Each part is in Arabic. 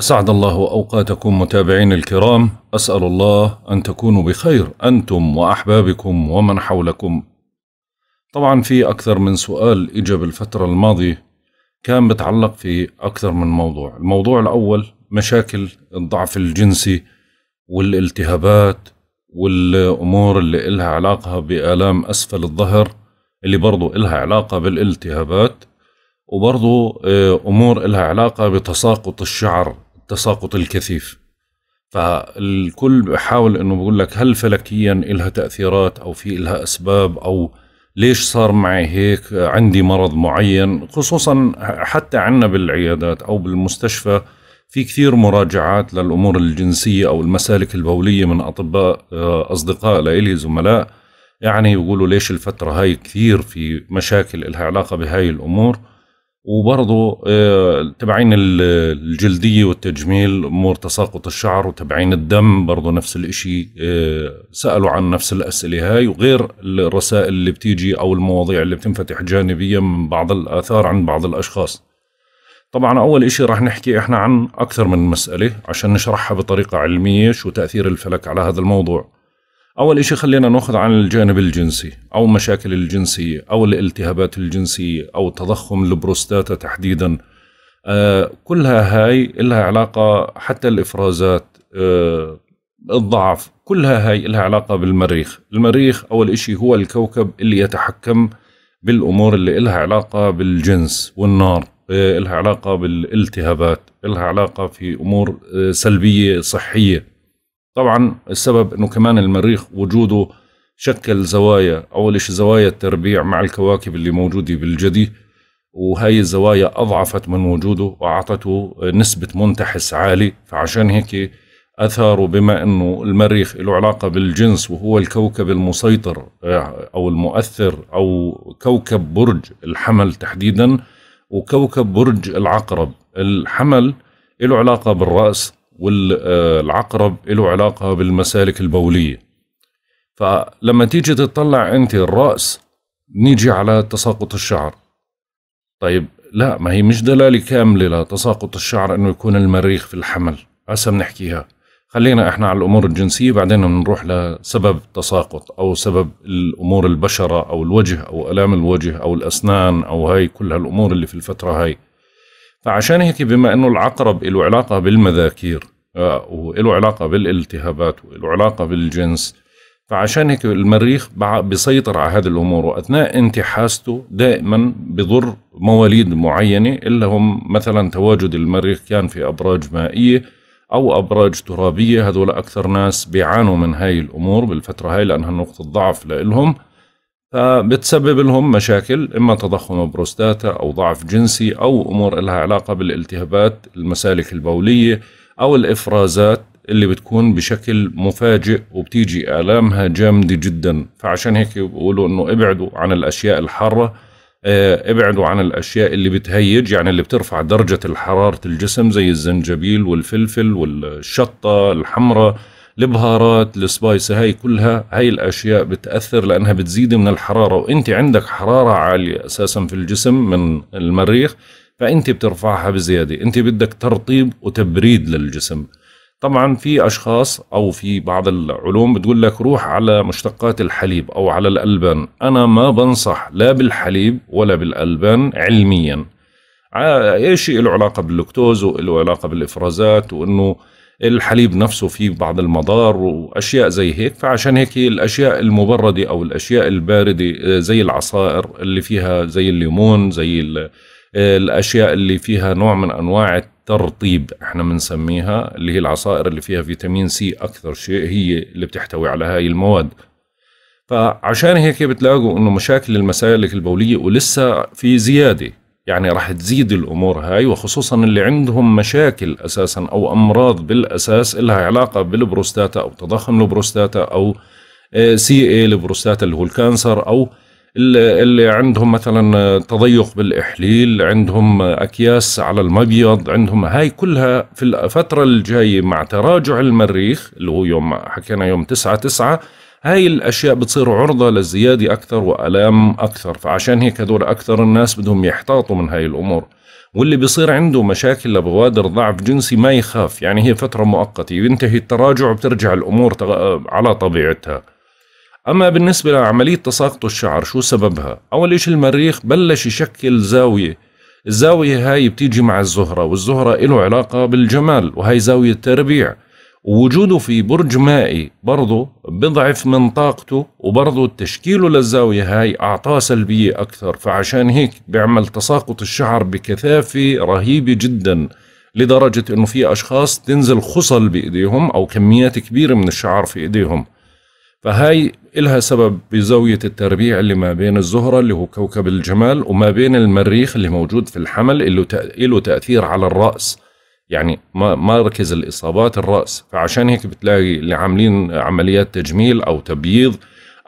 أسعد الله أوقاتكم متابعين الكرام أسأل الله أن تكونوا بخير أنتم وأحبابكم ومن حولكم طبعا في أكثر من سؤال إجا بالفترة الماضية كان بتعلق في أكثر من موضوع الموضوع الأول مشاكل الضعف الجنسي والالتهابات والأمور اللي إلها علاقة بآلام أسفل الظهر اللي برضو إلها علاقة بالالتهابات وبرضو آه، أمور إلها علاقة بتساقط الشعر التساقط الكثيف فالكل بحاول انه بقول لك هل فلكيا إلها تاثيرات او في إلها اسباب او ليش صار معي هيك عندي مرض معين خصوصا حتى عندنا بالعيادات او بالمستشفى في كثير مراجعات للامور الجنسيه او المسالك البوليه من اطباء آه، اصدقاء لإلي زملاء يعني يقولوا ليش الفتره هاي كثير في مشاكل إلها علاقه بهاي الامور وبرضه آه، تبعين الجلدية والتجميل أمور تساقط الشعر وتبعين الدم برضه نفس الإشي آه، سألوا عن نفس الأسئلة هاي وغير الرسائل اللي بتيجي أو المواضيع اللي بتنفتح جانبيا من بعض الآثار عند بعض الأشخاص طبعا أول إشي رح نحكي إحنا عن أكثر من مسألة عشان نشرحها بطريقة علمية شو تأثير الفلك على هذا الموضوع أول إشي خلينا نأخذ عن الجانب الجنسي أو مشاكل الجنسية أو الالتهابات الجنسية أو تضخم البروستاتا تحديدا آه كلها هاي لها علاقة حتى الإفرازات آه الضعف كلها هاي لها علاقة بالمريخ المريخ أول إشي هو الكوكب اللي يتحكم بالأمور اللي لها علاقة بالجنس والنار آه لها علاقة بالالتهابات لها علاقة في أمور آه، سلبية صحية طبعا السبب انه كمان المريخ وجوده شكل زوايا اول شيء زوايا التربيع مع الكواكب اللي موجوده بالجدي وهي الزوايا اضعفت من وجوده واعطته نسبه منتحس عالي فعشان هيك اثاره بما انه المريخ له علاقه بالجنس وهو الكوكب المسيطر آه، او المؤثر او كوكب برج الحمل تحديدا وكوكب برج العقرب الحمل له علاقه بالراس والعقرب له علاقة بالمسالك البولية فلما تيجي تطلع أنت الرأس نيجي على تساقط الشعر طيب لا ما هي مش دلالة كاملة لتساقط الشعر أنه يكون المريخ في الحمل هسا بنحكيها خلينا احنا على الامور الجنسيه بعدين بنروح لسبب تساقط او سبب الامور البشره او الوجه او الام الوجه او الاسنان او هاي كل هالامور اللي في الفتره هاي فعشان هيك بما انه العقرب له علاقه بالمذاكير آه، وله علاقه بالالتهابات وله علاقه بالجنس فعشان هيك المريخ بيسيطر على هذه الامور واثناء انتحاسته دائما بضر مواليد معينه اللي هم مثلا تواجد المريخ كان في ابراج مائيه او ابراج ترابيه هذول اكثر ناس بيعانوا من هاي الامور بالفتره هاي لانها نقطه ضعف لهم فبتسبب لهم مشاكل إما تضخم البروستاتا أو ضعف جنسي أو أمور لها علاقة بالالتهابات المسالك البولية أو الإفرازات اللي بتكون بشكل مفاجئ وبتيجي آلامها جامدة جدا فعشان هيك بيقولوا إنه ابعدوا عن الأشياء الحارة آه، ابعدوا عن الاشياء اللي بتهيج يعني اللي بترفع درجه حراره الجسم زي الزنجبيل والفلفل والشطه الحمراء البهارات السبايس هاي كلها هاي الاشياء بتاثر لانها بتزيد من الحراره وانت عندك حراره عاليه اساسا في الجسم من المريخ فانت بترفعها بزياده انت بدك ترطيب وتبريد للجسم طبعا في اشخاص او في بعض العلوم بتقول لك روح على مشتقات الحليب او على الالبان انا ما بنصح لا بالحليب ولا بالالبان علميا اي شيء له علاقه باللوكتوز وله علاقه بالافرازات وانه الحليب نفسه فيه بعض المضار واشياء زي هيك فعشان هيك الاشياء المبرده او الاشياء البارده آه، زي العصائر اللي فيها زي الليمون زي آه، الاشياء اللي فيها نوع من انواع الترطيب احنا بنسميها اللي هي العصائر اللي فيها فيتامين سي اكثر شيء هي اللي بتحتوي على هاي المواد فعشان هيك بتلاقوا انه مشاكل المسالك البوليه ولسه في زياده يعني راح تزيد الامور هاي وخصوصا اللي عندهم مشاكل اساسا او امراض بالاساس لها علاقه بالبروستاتا او تضخم البروستاتا او آه، سي اي البروستاتا اللي هو الكانسر او اللي عندهم مثلا تضيق بالاحليل عندهم اكياس على المبيض عندهم هاي كلها في الفتره الجايه مع تراجع المريخ اللي هو يوم حكينا يوم 9 9 هاي الأشياء بتصير عرضة للزيادة أكثر وألام أكثر فعشان هيك هدول أكثر الناس بدهم يحتاطوا من هاي الأمور واللي بيصير عنده مشاكل لبوادر ضعف جنسي ما يخاف يعني هي فترة مؤقتة ينتهي التراجع وبترجع الأمور على طبيعتها أما بالنسبة لعملية تساقط الشعر شو سببها؟ أول شيء المريخ بلش يشكل زاوية الزاوية هاي بتيجي مع الزهرة والزهرة له علاقة بالجمال وهي زاوية تربيع ووجوده في برج مائي برضه بضعف من طاقته وبرضه تشكيله للزاوية هاي أعطاه سلبية أكثر فعشان هيك بيعمل تساقط الشعر بكثافة رهيبة جدا لدرجة أنه في أشخاص تنزل خصل بإيديهم أو كميات كبيرة من الشعر في إيديهم فهاي إلها سبب بزاوية التربيع اللي ما بين الزهرة اللي هو كوكب الجمال وما بين المريخ اللي موجود في الحمل اللي له تأثير على الرأس يعني ما مركز الاصابات الراس فعشان هيك بتلاقي اللي عاملين عمليات تجميل او تبييض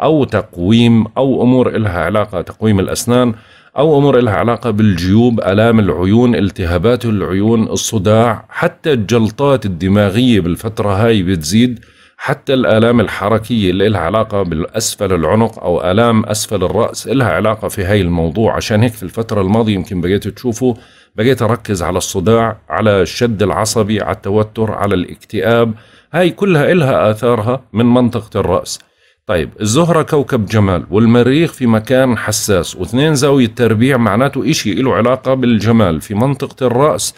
او تقويم او امور إلها علاقه تقويم الاسنان او امور إلها علاقه بالجيوب الام العيون التهابات العيون الصداع حتى الجلطات الدماغيه بالفتره هاي بتزيد حتى الآلام الحركية اللي لها علاقة بالأسفل العنق أو آلام أسفل الرأس لها علاقة في هاي الموضوع عشان هيك في الفترة الماضية يمكن بقيت تشوفوا بقيت اركز على الصداع على الشد العصبي على التوتر على الاكتئاب هاي كلها إلها آثارها من منطقة الرأس طيب الزهرة كوكب جمال والمريخ في مكان حساس واثنين زاوية تربيع معناته إشي له علاقة بالجمال في منطقة الرأس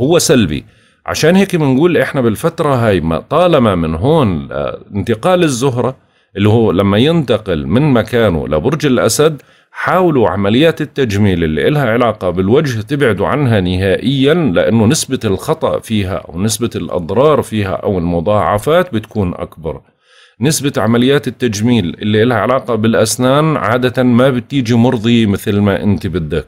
هو سلبي عشان هيك بنقول إحنا بالفترة هاي ما طالما من هون انتقال الزهرة اللي هو لما ينتقل من مكانه لبرج الأسد حاولوا عمليات التجميل اللي إلها علاقة بالوجه تبعدوا عنها نهائيا لأنه نسبة الخطأ فيها أو نسبة الأضرار فيها أو المضاعفات بتكون أكبر نسبة عمليات التجميل اللي إلها علاقة بالأسنان عادة ما بتيجي مرضية مثل ما أنت بدك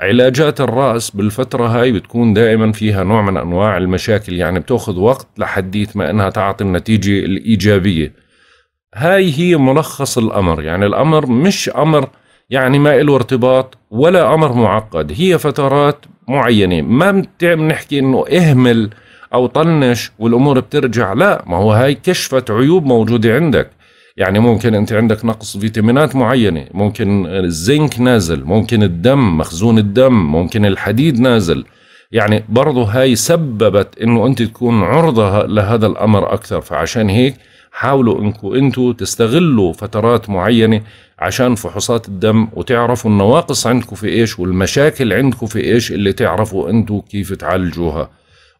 علاجات الرأس بالفترة هاي بتكون دائما فيها نوع من أنواع المشاكل يعني بتأخذ وقت لحديت ما أنها تعطي النتيجة الإيجابية هاي هي ملخص الأمر يعني الأمر مش أمر يعني ما له ارتباط ولا امر معقد هي فترات معينه ما بنحكي انه اهمل او طنش والامور بترجع لا ما هو هاي كشفت عيوب موجوده عندك يعني ممكن انت عندك نقص فيتامينات معينه ممكن الزنك نازل ممكن الدم مخزون الدم ممكن الحديد نازل يعني برضه هاي سببت انه انت تكون عرضه لهذا الامر اكثر فعشان هيك حاولوا انكم انتوا تستغلوا فترات معينه عشان فحوصات الدم وتعرفوا النواقص عندكم في ايش والمشاكل عندكم في ايش اللي تعرفوا انتوا كيف تعالجوها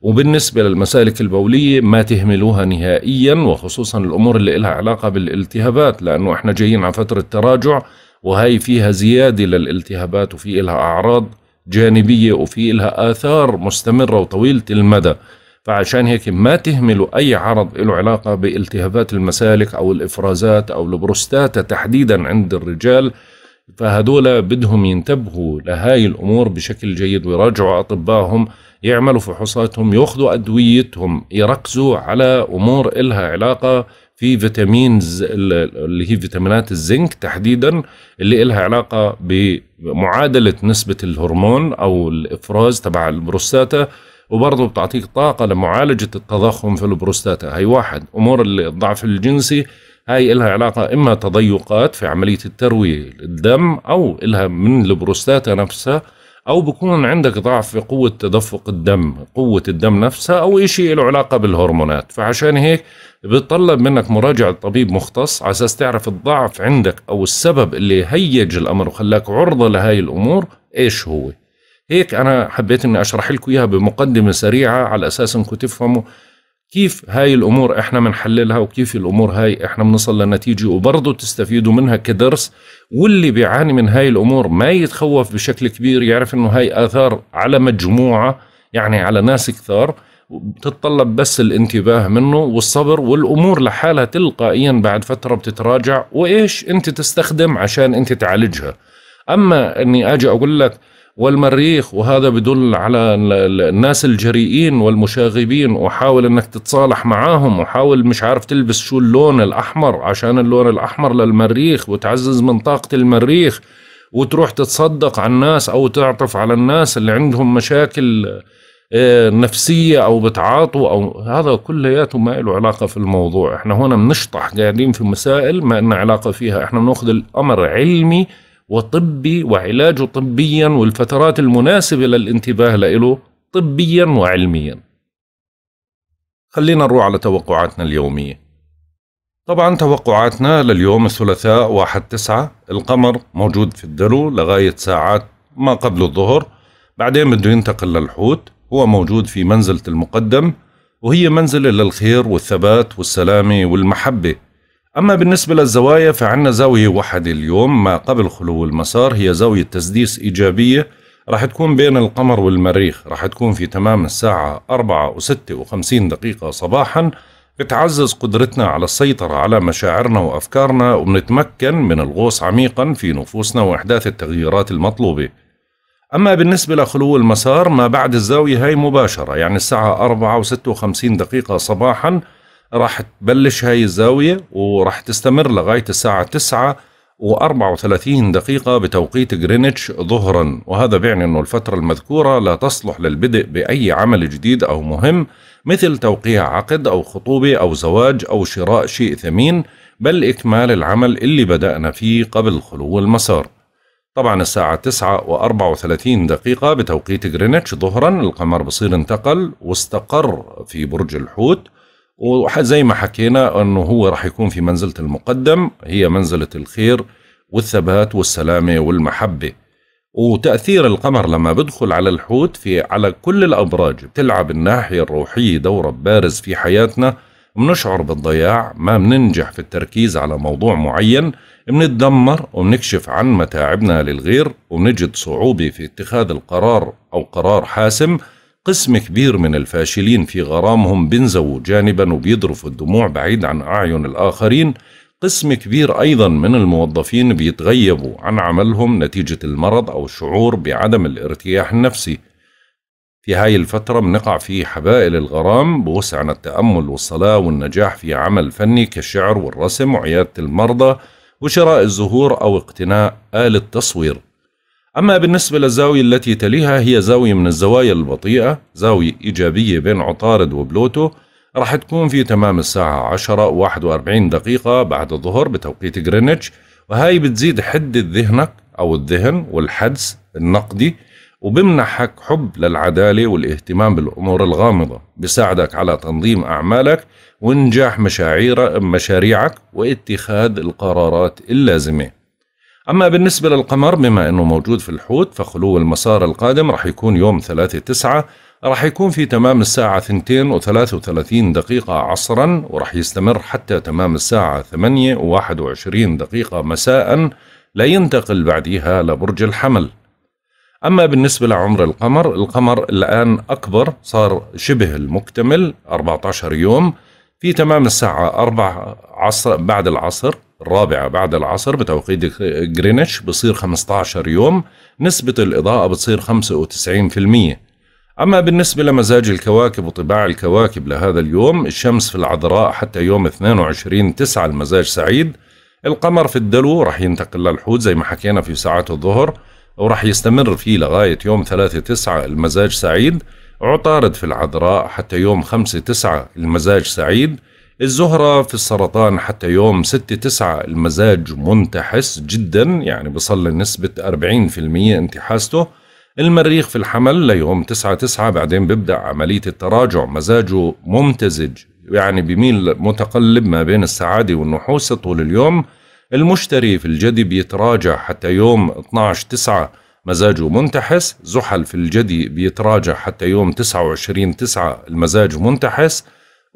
وبالنسبة للمسالك البولية ما تهملوها نهائيا وخصوصا الأمور اللي لها علاقة بالالتهابات لأنه احنا جايين على فترة تراجع وهي فيها زيادة للالتهابات وفي لها أعراض جانبية وفي لها آثار مستمرة وطويلة المدى فعشان هيك ما تهملوا أي عرض له علاقة بالتهابات المسالك أو الإفرازات أو البروستاتا تحديدا عند الرجال فهذولا بدهم ينتبهوا لهاي الأمور بشكل جيد ويراجعوا أطبائهم يعملوا فحوصاتهم ياخذوا أدويتهم يركزوا على أمور إلها علاقة في فيتامينز اللي هي فيتامينات الزنك تحديدا اللي إلها علاقة بمعادلة نسبة الهرمون أو الإفراز تبع البروستاتا وبرضه بتعطيك طاقة لمعالجة التضخم في البروستاتا هي واحد أمور الضعف الجنسي هاي إلها علاقة إما تضيقات في عملية التروية الدم أو إلها من البروستاتا نفسها أو بكون عندك ضعف في قوة تدفق الدم قوة الدم نفسها أو إشي له علاقة بالهرمونات فعشان هيك بتطلب منك مراجعة طبيب مختص على أساس تعرف الضعف عندك أو السبب اللي هيج الأمر وخلاك عرضة لهاي الأمور إيش هو هيك أنا حبيت إني أشرح لكم إياها بمقدمة سريعة على أساس إنكم تفهموا كيف هاي الأمور إحنا بنحللها وكيف الأمور هاي إحنا بنصل لنتيجة وبرضه تستفيدوا منها كدرس واللي بيعاني من هاي الأمور ما يتخوف بشكل كبير يعرف إنه هاي آثار على مجموعة يعني على ناس كثار بتتطلب بس الانتباه منه والصبر والامور لحالها تلقائيا بعد فتره بتتراجع وايش انت تستخدم عشان انت تعالجها اما اني اجي اقول لك والمريخ وهذا بدل على الناس الجريئين والمشاغبين وحاول انك تتصالح معاهم وحاول مش عارف تلبس شو اللون الاحمر عشان اللون الاحمر للمريخ وتعزز من طاقة المريخ وتروح تتصدق على الناس او تعطف على الناس اللي عندهم مشاكل آه، نفسية أو بتعاطوا أو هذا كلياته ما له علاقة في الموضوع احنا هنا بنشطح قاعدين في مسائل ما لنا علاقة فيها احنا بناخذ الأمر علمي وطبي وعلاجه طبيا والفترات المناسبة للانتباه له طبيا وعلميا خلينا نروح على توقعاتنا اليومية طبعا توقعاتنا لليوم الثلاثاء واحد تسعة القمر موجود في الدلو لغاية ساعات ما قبل الظهر بعدين بده ينتقل للحوت هو موجود في منزلة المقدم وهي منزلة للخير والثبات والسلامة والمحبة أما بالنسبة للزوايا فعنا زاوية واحدة اليوم ما قبل خلو المسار هي زاوية تسديس إيجابية راح تكون بين القمر والمريخ راح تكون في تمام الساعة 4 و وخمسين دقيقة صباحا بتعزز قدرتنا على السيطرة على مشاعرنا وأفكارنا وبنتمكن من الغوص عميقا في نفوسنا وإحداث التغييرات المطلوبة أما بالنسبة لخلو المسار ما بعد الزاوية هاي مباشرة يعني الساعة 4 و 56 دقيقة صباحاً راح تبلش هاي الزاوية وراح تستمر لغاية الساعة 9 و34 دقيقة بتوقيت غرينتش ظهرا وهذا بيعني أنه الفترة المذكورة لا تصلح للبدء بأي عمل جديد أو مهم مثل توقيع عقد أو خطوبة أو زواج أو شراء شيء ثمين بل إكمال العمل اللي بدأنا فيه قبل خلو المسار طبعا الساعة 9 و 34 دقيقة بتوقيت غرينتش ظهرا القمر بصير انتقل واستقر في برج الحوت وزي ما حكينا انه هو راح يكون في منزله المقدم هي منزله الخير والثبات والسلامه والمحبه وتاثير القمر لما بدخل على الحوت في على كل الابراج بتلعب الناحيه الروحيه دور بارز في حياتنا بنشعر بالضياع ما بننجح في التركيز على موضوع معين بنتدمر وبنكشف عن متاعبنا للغير وبنجد صعوبة في اتخاذ القرار أو قرار حاسم قسم كبير من الفاشلين في غرامهم بينزووا جانبا وبيضرفوا الدموع بعيد عن أعين الآخرين قسم كبير أيضا من الموظفين بيتغيبوا عن عملهم نتيجة المرض أو الشعور بعدم الارتياح النفسي في هاي الفترة بنقع في حبائل الغرام بوسعنا التأمل والصلاة والنجاح في عمل فني كالشعر والرسم وعيادة المرضى وشراء الزهور أو اقتناء آلة تصوير أما بالنسبة للزاوية التي تليها هي زاوية من الزوايا البطيئة زاوية إيجابية بين عطارد وبلوتو راح تكون في تمام الساعة 10 و 41 دقيقة بعد الظهر بتوقيت غرينتش وهاي بتزيد حدة ذهنك أو الذهن والحدس النقدي وبمنحك حب للعدالة والاهتمام بالأمور الغامضة بساعدك على تنظيم أعمالك وإنجاح مشاريعك واتخاذ القرارات اللازمة أما بالنسبة للقمر بما أنه موجود في الحوت فخلو المسار القادم رح يكون يوم 3 9 رح يكون في تمام الساعة 2.33 دقيقة عصرا ورح يستمر حتى تمام الساعة 8.21 دقيقة مساء لا ينتقل بعدها لبرج الحمل أما بالنسبة لعمر القمر القمر الآن أكبر صار شبه المكتمل 14 يوم في تمام الساعة 4 عصر بعد العصر الرابعة بعد العصر بتوقيت جرينتش بصير 15 يوم نسبة الإضاءة بتصير 95% أما بالنسبة لمزاج الكواكب وطباع الكواكب لهذا اليوم الشمس في العذراء حتى يوم 22 9 المزاج سعيد القمر في الدلو رح ينتقل للحوت زي ما حكينا في ساعات الظهر ورح يستمر فيه لغاية يوم 3 9 المزاج سعيد عطارد في العذراء حتى يوم 5 9 المزاج سعيد الزهرة في السرطان حتى يوم 6 9 المزاج منتحس جدا يعني بصل لنسبة 40% انتحاسته المريخ في الحمل ليوم 9 9 بعدين ببدأ عملية التراجع مزاجه ممتزج يعني بميل متقلب ما بين السعادة والنحوس طول اليوم المشتري في الجدي بيتراجع حتى يوم 12 9 مزاجه منتحس زحل في الجدي بيتراجع حتى يوم 29 9 المزاج منتحس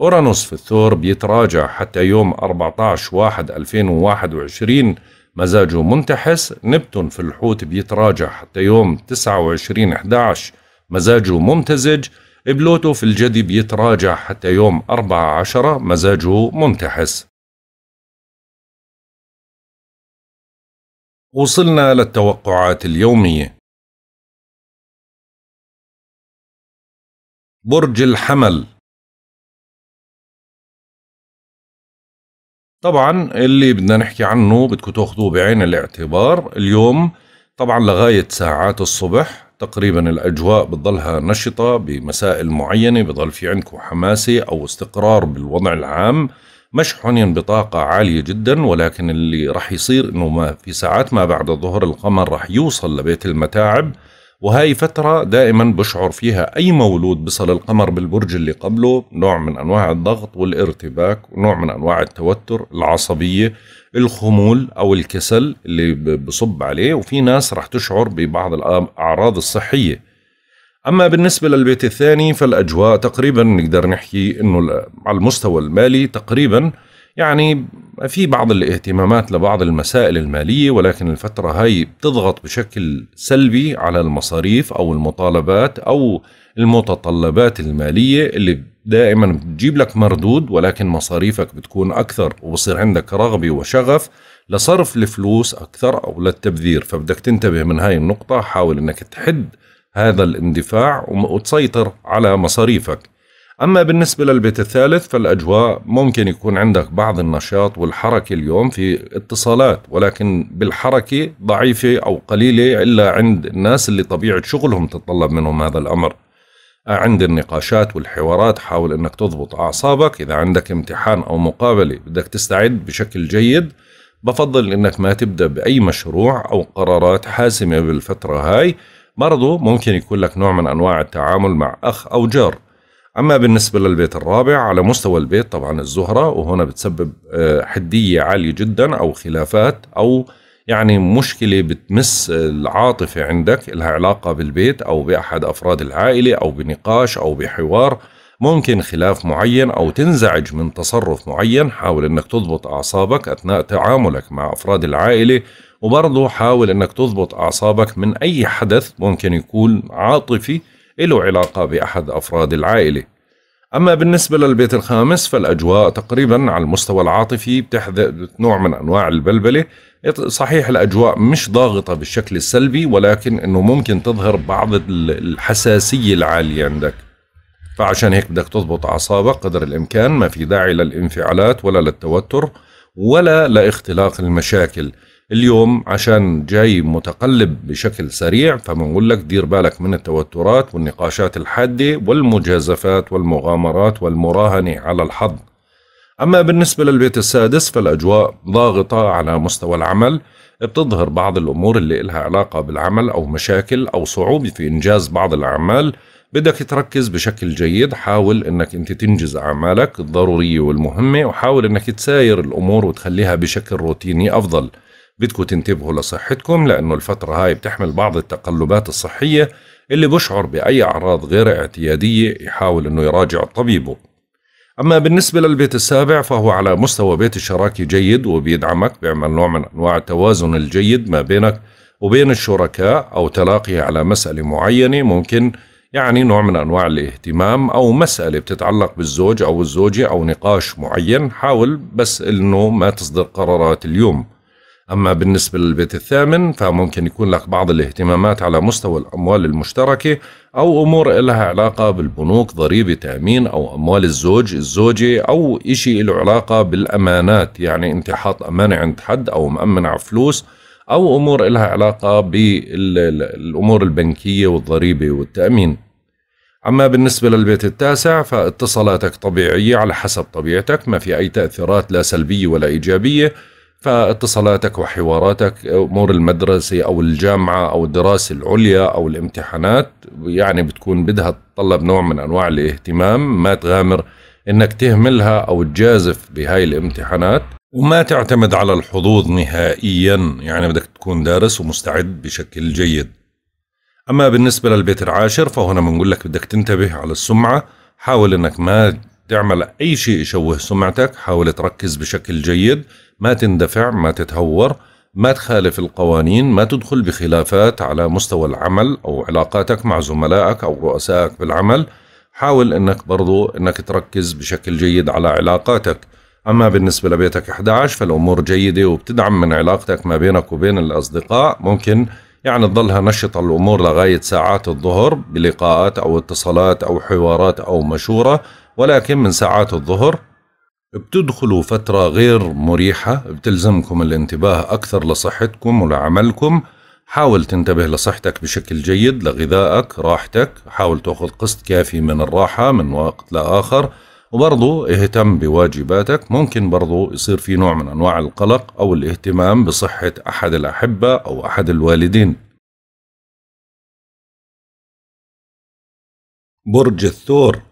أورانوس في الثور بيتراجع حتى يوم 14 واحد 2021 مزاجه منتحس نبتون في الحوت بيتراجع حتى يوم 29 11 مزاجه ممتزج بلوتو في الجدي بيتراجع حتى يوم 4 مزاجه منتحس وصلنا للتوقعات اليومية برج الحمل طبعا اللي بدنا نحكي عنه بدكم تاخذوه بعين الاعتبار اليوم طبعا لغاية ساعات الصبح تقريبا الأجواء بتضلها نشطة بمسائل معينة بضل في عندكم حماسة أو استقرار بالوضع العام مشحونين بطاقة عالية جدا ولكن اللي رح يصير انه ما في ساعات ما بعد ظهر القمر رح يوصل لبيت المتاعب وهي فترة دائما بشعر فيها أي مولود بصل القمر بالبرج اللي قبله نوع من أنواع الضغط والارتباك ونوع من أنواع التوتر العصبية الخمول أو الكسل اللي بصب عليه وفي ناس رح تشعر ببعض الأعراض الصحية أما بالنسبة للبيت الثاني فالأجواء تقريبا نقدر نحكي أنه على المستوى المالي تقريبا يعني في بعض الاهتمامات لبعض المسائل المالية ولكن الفترة هاي بتضغط بشكل سلبي على المصاريف أو المطالبات أو المتطلبات المالية اللي دائما بتجيب لك مردود ولكن مصاريفك بتكون أكثر وبصير عندك رغبة وشغف لصرف الفلوس أكثر أو للتبذير فبدك تنتبه من هاي النقطة حاول أنك تحد هذا الاندفاع وتسيطر على مصاريفك أما بالنسبة للبيت الثالث فالأجواء ممكن يكون عندك بعض النشاط والحركة اليوم في اتصالات ولكن بالحركة ضعيفة أو قليلة إلا عند الناس اللي طبيعة شغلهم تتطلب منهم هذا الأمر عند النقاشات والحوارات حاول أنك تضبط أعصابك إذا عندك امتحان أو مقابلة بدك تستعد بشكل جيد بفضل أنك ما تبدأ بأي مشروع أو قرارات حاسمة بالفترة هاي برضو ممكن يكون لك نوع من أنواع التعامل مع أخ أو جار أما بالنسبة للبيت الرابع على مستوى البيت طبعا الزهرة وهنا بتسبب آه، حدية عالية جدا أو خلافات أو يعني مشكلة بتمس العاطفة عندك لها علاقة بالبيت أو بأحد أفراد العائلة أو بنقاش أو بحوار ممكن خلاف معين أو تنزعج من تصرف معين حاول أنك تضبط أعصابك أثناء تعاملك مع أفراد العائلة وبرضه حاول أنك تضبط أعصابك من أي حدث ممكن يكون عاطفي له علاقة بأحد أفراد العائلة أما بالنسبة للبيت الخامس فالأجواء تقريبا على المستوى العاطفي بتحدث نوع من أنواع البلبلة صحيح الأجواء مش ضاغطة بالشكل السلبي ولكن أنه ممكن تظهر بعض الحساسية العالية عندك فعشان هيك بدك تضبط أعصابك قدر الإمكان ما في داعي للانفعالات ولا للتوتر ولا لاختلاق المشاكل اليوم عشان جاي متقلب بشكل سريع فبنقول لك دير بالك من التوترات والنقاشات الحاده والمجازفات والمغامرات والمراهنه على الحظ أما بالنسبة للبيت السادس فالأجواء ضاغطة على مستوى العمل بتظهر بعض الأمور اللي إلها علاقة بالعمل أو مشاكل أو صعوبة في إنجاز بعض الأعمال بدك تركز بشكل جيد حاول أنك أنت تنجز أعمالك الضرورية والمهمة وحاول أنك تساير الأمور وتخليها بشكل روتيني أفضل بدكم تنتبهوا لصحتكم لأنه الفترة هاي بتحمل بعض التقلبات الصحية اللي بشعر بأي أعراض غير اعتيادية يحاول أنه يراجع طبيبه أما بالنسبة للبيت السابع فهو على مستوى بيت الشراكة جيد وبيدعمك بيعمل نوع من أنواع التوازن الجيد ما بينك وبين الشركاء أو تلاقي على مسألة معينة ممكن يعني نوع من أنواع الاهتمام أو مسألة بتتعلق بالزوج أو الزوجة أو نقاش معين حاول بس أنه ما تصدر قرارات اليوم أما بالنسبة للبيت الثامن فممكن يكون لك بعض الاهتمامات على مستوى الأموال المشتركة أو أمور لها علاقة بالبنوك ضريبة تأمين أو أموال الزوج الزوجة أو إشي له علاقة بالأمانات يعني أنت حاط أمانة عند حد أو مأمن على فلوس أو أمور لها علاقة بالأمور البنكية والضريبة والتأمين أما بالنسبة للبيت التاسع فاتصالاتك طبيعية على حسب طبيعتك ما في أي تأثيرات لا سلبية ولا إيجابية فاتصالاتك وحواراتك امور المدرسه او الجامعه او الدراسه العليا او الامتحانات يعني بتكون بدها تتطلب نوع من انواع الاهتمام ما تغامر انك تهملها او تجازف بهاي الامتحانات وما تعتمد على الحظوظ نهائيا يعني بدك تكون دارس ومستعد بشكل جيد اما بالنسبه للبيت العاشر فهنا بنقول لك بدك تنتبه على السمعه حاول انك ما تعمل اي شيء يشوه سمعتك حاول تركز بشكل جيد ما تندفع ما تتهور ما تخالف القوانين ما تدخل بخلافات على مستوى العمل أو علاقاتك مع زملائك أو رؤسائك بالعمل حاول أنك برضو أنك تركز بشكل جيد على علاقاتك أما بالنسبة لبيتك 11 فالأمور جيدة وبتدعم من علاقتك ما بينك وبين الأصدقاء ممكن يعني تضلها نشطة الأمور لغاية ساعات الظهر بلقاءات أو اتصالات أو حوارات أو مشورة ولكن من ساعات الظهر بتدخلوا فترة غير مريحة بتلزمكم الانتباه أكثر لصحتكم ولعملكم حاول تنتبه لصحتك بشكل جيد لغذائك راحتك حاول تأخذ قسط كافي من الراحة من وقت لآخر وبرضو اهتم بواجباتك ممكن برضو يصير في نوع من أنواع القلق أو الاهتمام بصحة أحد الأحبة أو أحد الوالدين برج الثور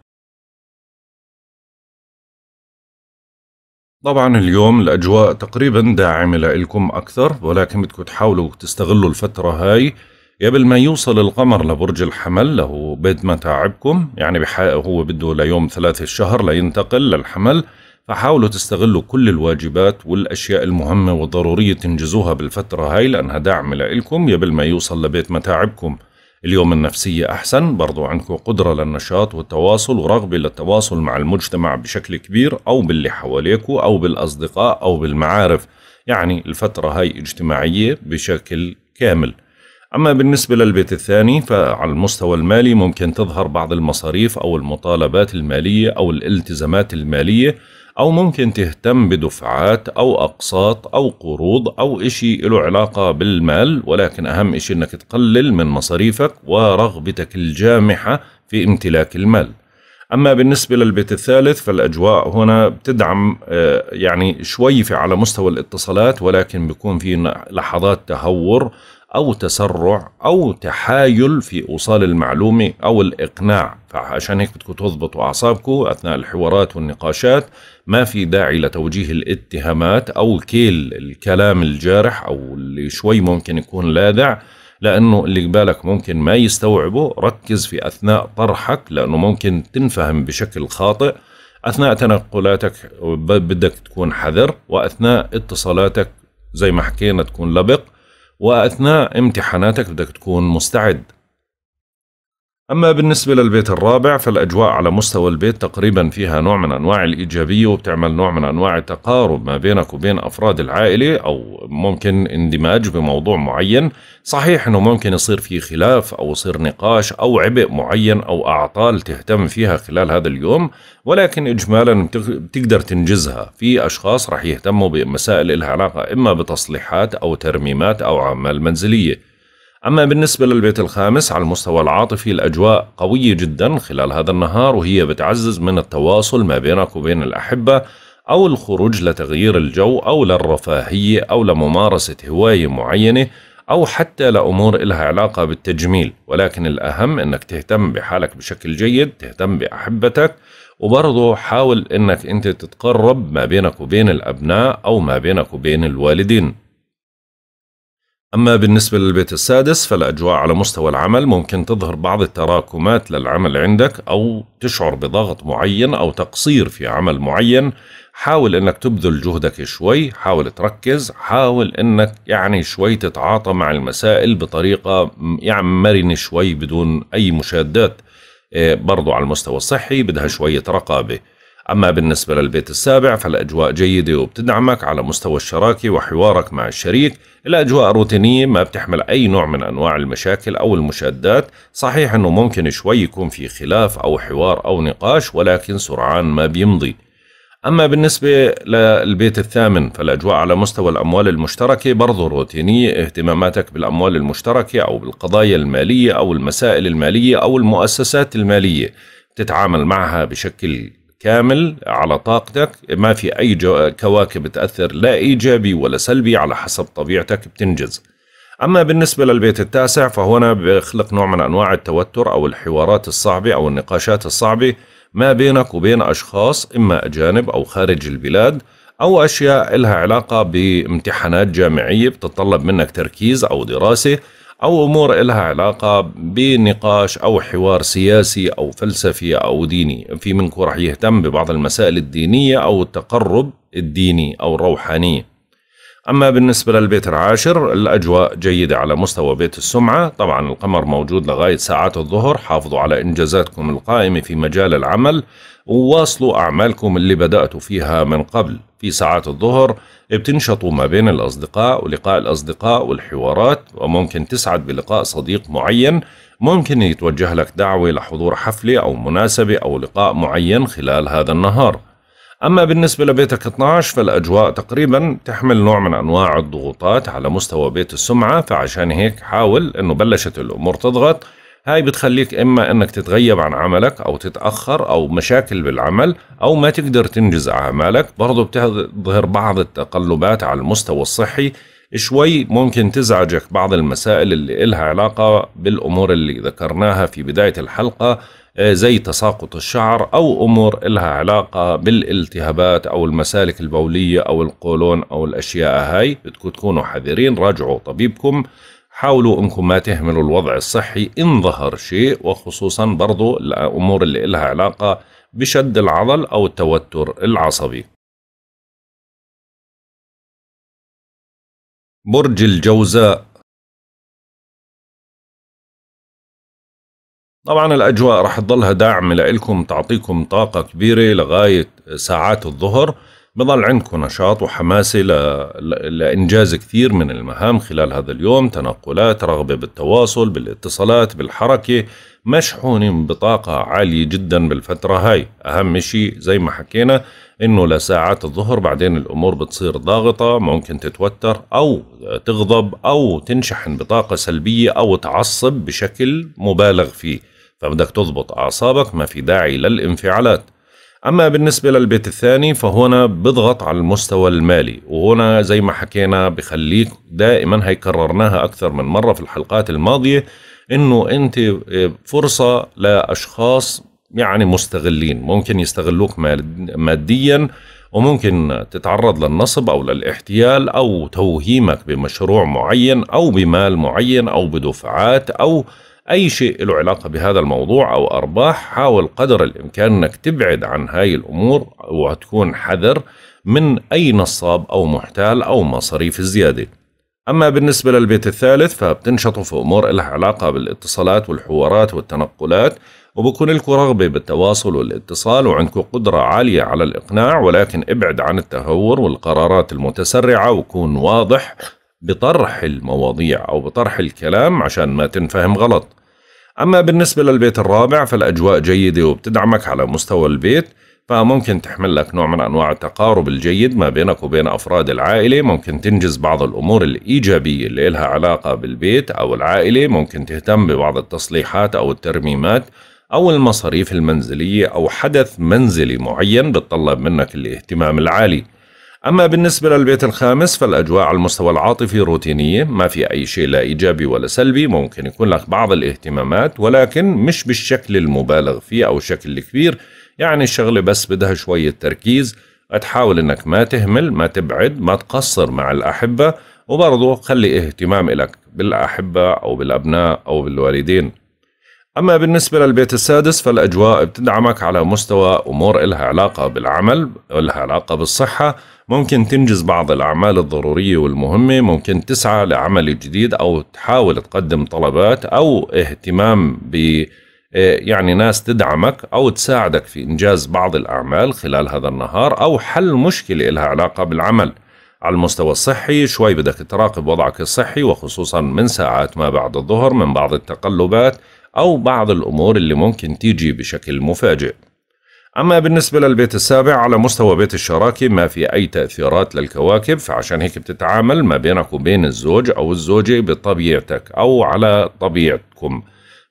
طبعا اليوم الأجواء تقريبا داعمة لإلكم أكثر ولكن بدكم تحاولوا تستغلوا الفترة هاي قبل ما يوصل القمر لبرج الحمل له بيت متاعبكم يعني بحقيقة هو بده ليوم ثلاثة الشهر لينتقل للحمل فحاولوا تستغلوا كل الواجبات والأشياء المهمة والضرورية تنجزوها بالفترة هاي لأنها داعمة لإلكم قبل ما يوصل لبيت متاعبكم اليوم النفسية أحسن برضو عندكم قدرة للنشاط والتواصل ورغبة للتواصل مع المجتمع بشكل كبير أو باللي حواليكو أو بالأصدقاء أو بالمعارف يعني الفترة هاي اجتماعية بشكل كامل أما بالنسبة للبيت الثاني فعلى المستوى المالي ممكن تظهر بعض المصاريف أو المطالبات المالية أو الالتزامات المالية أو ممكن تهتم بدفعات أو أقساط أو قروض أو إشي له علاقة بالمال ولكن أهم إشي أنك تقلل من مصاريفك ورغبتك الجامحة في امتلاك المال أما بالنسبة للبيت الثالث فالأجواء هنا بتدعم آه، يعني شوي في على مستوى الاتصالات ولكن بيكون في لحظات تهور أو تسرع أو تحايل في إوصال المعلومة أو الإقناع فعشان هيك بدكم تضبطوا أعصابكم أثناء الحوارات والنقاشات ما في داعي لتوجيه الاتهامات أو كيل الكلام الجارح أو اللي شوي ممكن يكون لاذع لأنه اللي قبالك ممكن ما يستوعبه ركز في أثناء طرحك لأنه ممكن تنفهم بشكل خاطئ أثناء تنقلاتك بدك تكون حذر وأثناء اتصالاتك زي ما حكينا تكون لبق واثناء امتحاناتك بدك تكون مستعد أما بالنسبة للبيت الرابع فالأجواء على مستوى البيت تقريبا فيها نوع من أنواع الإيجابية وبتعمل نوع من أنواع التقارب ما بينك وبين أفراد العائلة أو ممكن اندماج بموضوع معين صحيح أنه ممكن يصير في خلاف أو يصير نقاش أو عبء معين أو أعطال تهتم فيها خلال هذا اليوم ولكن إجمالا بتقدر تنجزها في أشخاص رح يهتموا بمسائل لها علاقة إما بتصليحات أو ترميمات أو أعمال منزلية أما بالنسبة للبيت الخامس على المستوى العاطفي الأجواء قوية جدا خلال هذا النهار وهي بتعزز من التواصل ما بينك وبين الأحبة أو الخروج لتغيير الجو أو للرفاهية أو لممارسة هواية معينة أو حتى لأمور إلها علاقة بالتجميل ولكن الأهم أنك تهتم بحالك بشكل جيد تهتم بأحبتك وبرضه حاول أنك أنت تتقرب ما بينك وبين الأبناء أو ما بينك وبين الوالدين أما بالنسبة للبيت السادس فالأجواء على مستوى العمل ممكن تظهر بعض التراكمات للعمل عندك أو تشعر بضغط معين أو تقصير في عمل معين حاول أنك تبذل جهدك شوي حاول تركز حاول أنك يعني شوي تتعاطى مع المسائل بطريقة يعني مرنة شوي بدون أي مشادات إيه، برضو على المستوى الصحي بدها شوية رقابة أما بالنسبة للبيت السابع فالأجواء جيدة وبتدعمك على مستوى الشراكة وحوارك مع الشريك الأجواء روتينية ما بتحمل أي نوع من أنواع المشاكل أو المشادات صحيح أنه ممكن شوي يكون في خلاف أو حوار أو نقاش ولكن سرعان ما بيمضي أما بالنسبة للبيت الثامن فالأجواء على مستوى الأموال المشتركة برضو روتينية اهتماماتك بالأموال المشتركة أو بالقضايا المالية أو المسائل المالية أو المؤسسات المالية تتعامل معها بشكل كامل على طاقتك ما في أي كواكب تأثر لا إيجابي ولا سلبي على حسب طبيعتك بتنجز أما بالنسبة للبيت التاسع فهنا بيخلق نوع من أنواع التوتر أو الحوارات الصعبة أو النقاشات الصعبة ما بينك وبين أشخاص إما أجانب أو خارج البلاد أو أشياء لها علاقة بامتحانات جامعية بتتطلب منك تركيز أو دراسة أو أمور لها علاقة بنقاش أو حوار سياسي أو فلسفي أو ديني في منكم راح يهتم ببعض المسائل الدينية أو التقرب الديني أو الروحانية أما بالنسبة للبيت العاشر الأجواء جيدة على مستوى بيت السمعة طبعا القمر موجود لغاية ساعات الظهر حافظوا على إنجازاتكم القائمة في مجال العمل وواصلوا أعمالكم اللي بدأتوا فيها من قبل في ساعات الظهر بتنشطوا ما بين الأصدقاء ولقاء الأصدقاء والحوارات وممكن تسعد بلقاء صديق معين ممكن يتوجه لك دعوة لحضور حفلة أو مناسبة أو لقاء معين خلال هذا النهار أما بالنسبة لبيتك 12 فالأجواء تقريبا تحمل نوع من أنواع الضغوطات على مستوى بيت السمعة فعشان هيك حاول أنه بلشت الأمور تضغط هاي بتخليك إما أنك تتغيب عن عملك أو تتأخر أو مشاكل بالعمل أو ما تقدر تنجز أعمالك برضو بتظهر بعض التقلبات على المستوى الصحي شوي ممكن تزعجك بعض المسائل اللي إلها علاقة بالأمور اللي ذكرناها في بداية الحلقة آه، زي تساقط الشعر أو أمور إلها علاقة بالالتهابات أو المسالك البولية أو القولون أو الأشياء هاي بدكم تكونوا حذرين راجعوا طبيبكم حاولوا انكم ما تهملوا الوضع الصحي ان ظهر شيء وخصوصا برضو الامور اللي لها علاقة بشد العضل او التوتر العصبي برج الجوزاء طبعا الأجواء رح تضلها داعمة لكم تعطيكم طاقة كبيرة لغاية ساعات الظهر بضل عندكم نشاط وحماسة ل... ل... لإنجاز كثير من المهام خلال هذا اليوم تنقلات رغبة بالتواصل بالاتصالات بالحركة مشحونين بطاقة عالية جدا بالفترة هاي أهم شيء زي ما حكينا إنه لساعات الظهر بعدين الأمور بتصير ضاغطة ممكن تتوتر أو تغضب أو تنشحن بطاقة سلبية أو تعصب بشكل مبالغ فيه فبدك تضبط أعصابك ما في داعي للانفعالات أما بالنسبة للبيت الثاني فهنا بضغط على المستوى المالي وهنا زي ما حكينا بخليك دائما هي كررناها أكثر من مرة في الحلقات الماضية إنه أنت آه، فرصة لأشخاص يعني مستغلين ممكن يستغلوك ماديا وممكن تتعرض للنصب أو للاحتيال أو توهيمك بمشروع معين أو بمال معين أو بدفعات أو أي شيء له علاقة بهذا الموضوع أو أرباح حاول قدر الإمكان أنك تبعد عن هاي الأمور وتكون حذر من أي نصاب أو محتال أو مصاريف الزيادة أما بالنسبة للبيت الثالث فبتنشطوا في أمور لها علاقة بالاتصالات والحوارات والتنقلات وبكون لكم رغبة بالتواصل والاتصال وعندكم قدرة عالية على الإقناع ولكن ابعد عن التهور والقرارات المتسرعة وكون واضح بطرح المواضيع أو بطرح الكلام عشان ما تنفهم غلط أما بالنسبة للبيت الرابع فالأجواء جيدة وبتدعمك على مستوى البيت فممكن تحمل لك نوع من أنواع التقارب الجيد ما بينك وبين أفراد العائلة ممكن تنجز بعض الأمور الإيجابية اللي لها علاقة بالبيت أو العائلة ممكن تهتم ببعض التصليحات أو الترميمات أو المصاريف المنزلية أو حدث منزلي معين بتطلب منك الاهتمام العالي أما بالنسبة للبيت الخامس فالأجواء على المستوى العاطفي روتينية ما في أي شيء لا إيجابي ولا سلبي ممكن يكون لك بعض الاهتمامات ولكن مش بالشكل المبالغ فيه أو شكل كبير يعني الشغلة بس بدها شوية تركيز تحاول انك ما تهمل ما تبعد ما تقصر مع الأحبة وبرضه خلي اهتمام إلك بالأحبة أو بالأبناء أو بالوالدين أما بالنسبة للبيت السادس فالأجواء بتدعمك على مستوى أمور إلها علاقة بالعمل إلها علاقة بالصحة ممكن تنجز بعض الأعمال الضرورية والمهمة ممكن تسعى لعمل جديد أو تحاول تقدم طلبات أو اهتمام ب آه، يعني ناس تدعمك أو تساعدك في إنجاز بعض الأعمال خلال هذا النهار أو حل مشكلة لها علاقة بالعمل على المستوى الصحي شوي بدك تراقب وضعك الصحي وخصوصا من ساعات ما بعد الظهر من بعض التقلبات أو بعض الأمور اللي ممكن تيجي بشكل مفاجئ أما بالنسبة للبيت السابع على مستوى بيت الشراكة ما في أي تأثيرات للكواكب فعشان هيك بتتعامل ما بينك وبين الزوج أو الزوجة بطبيعتك أو على طبيعتكم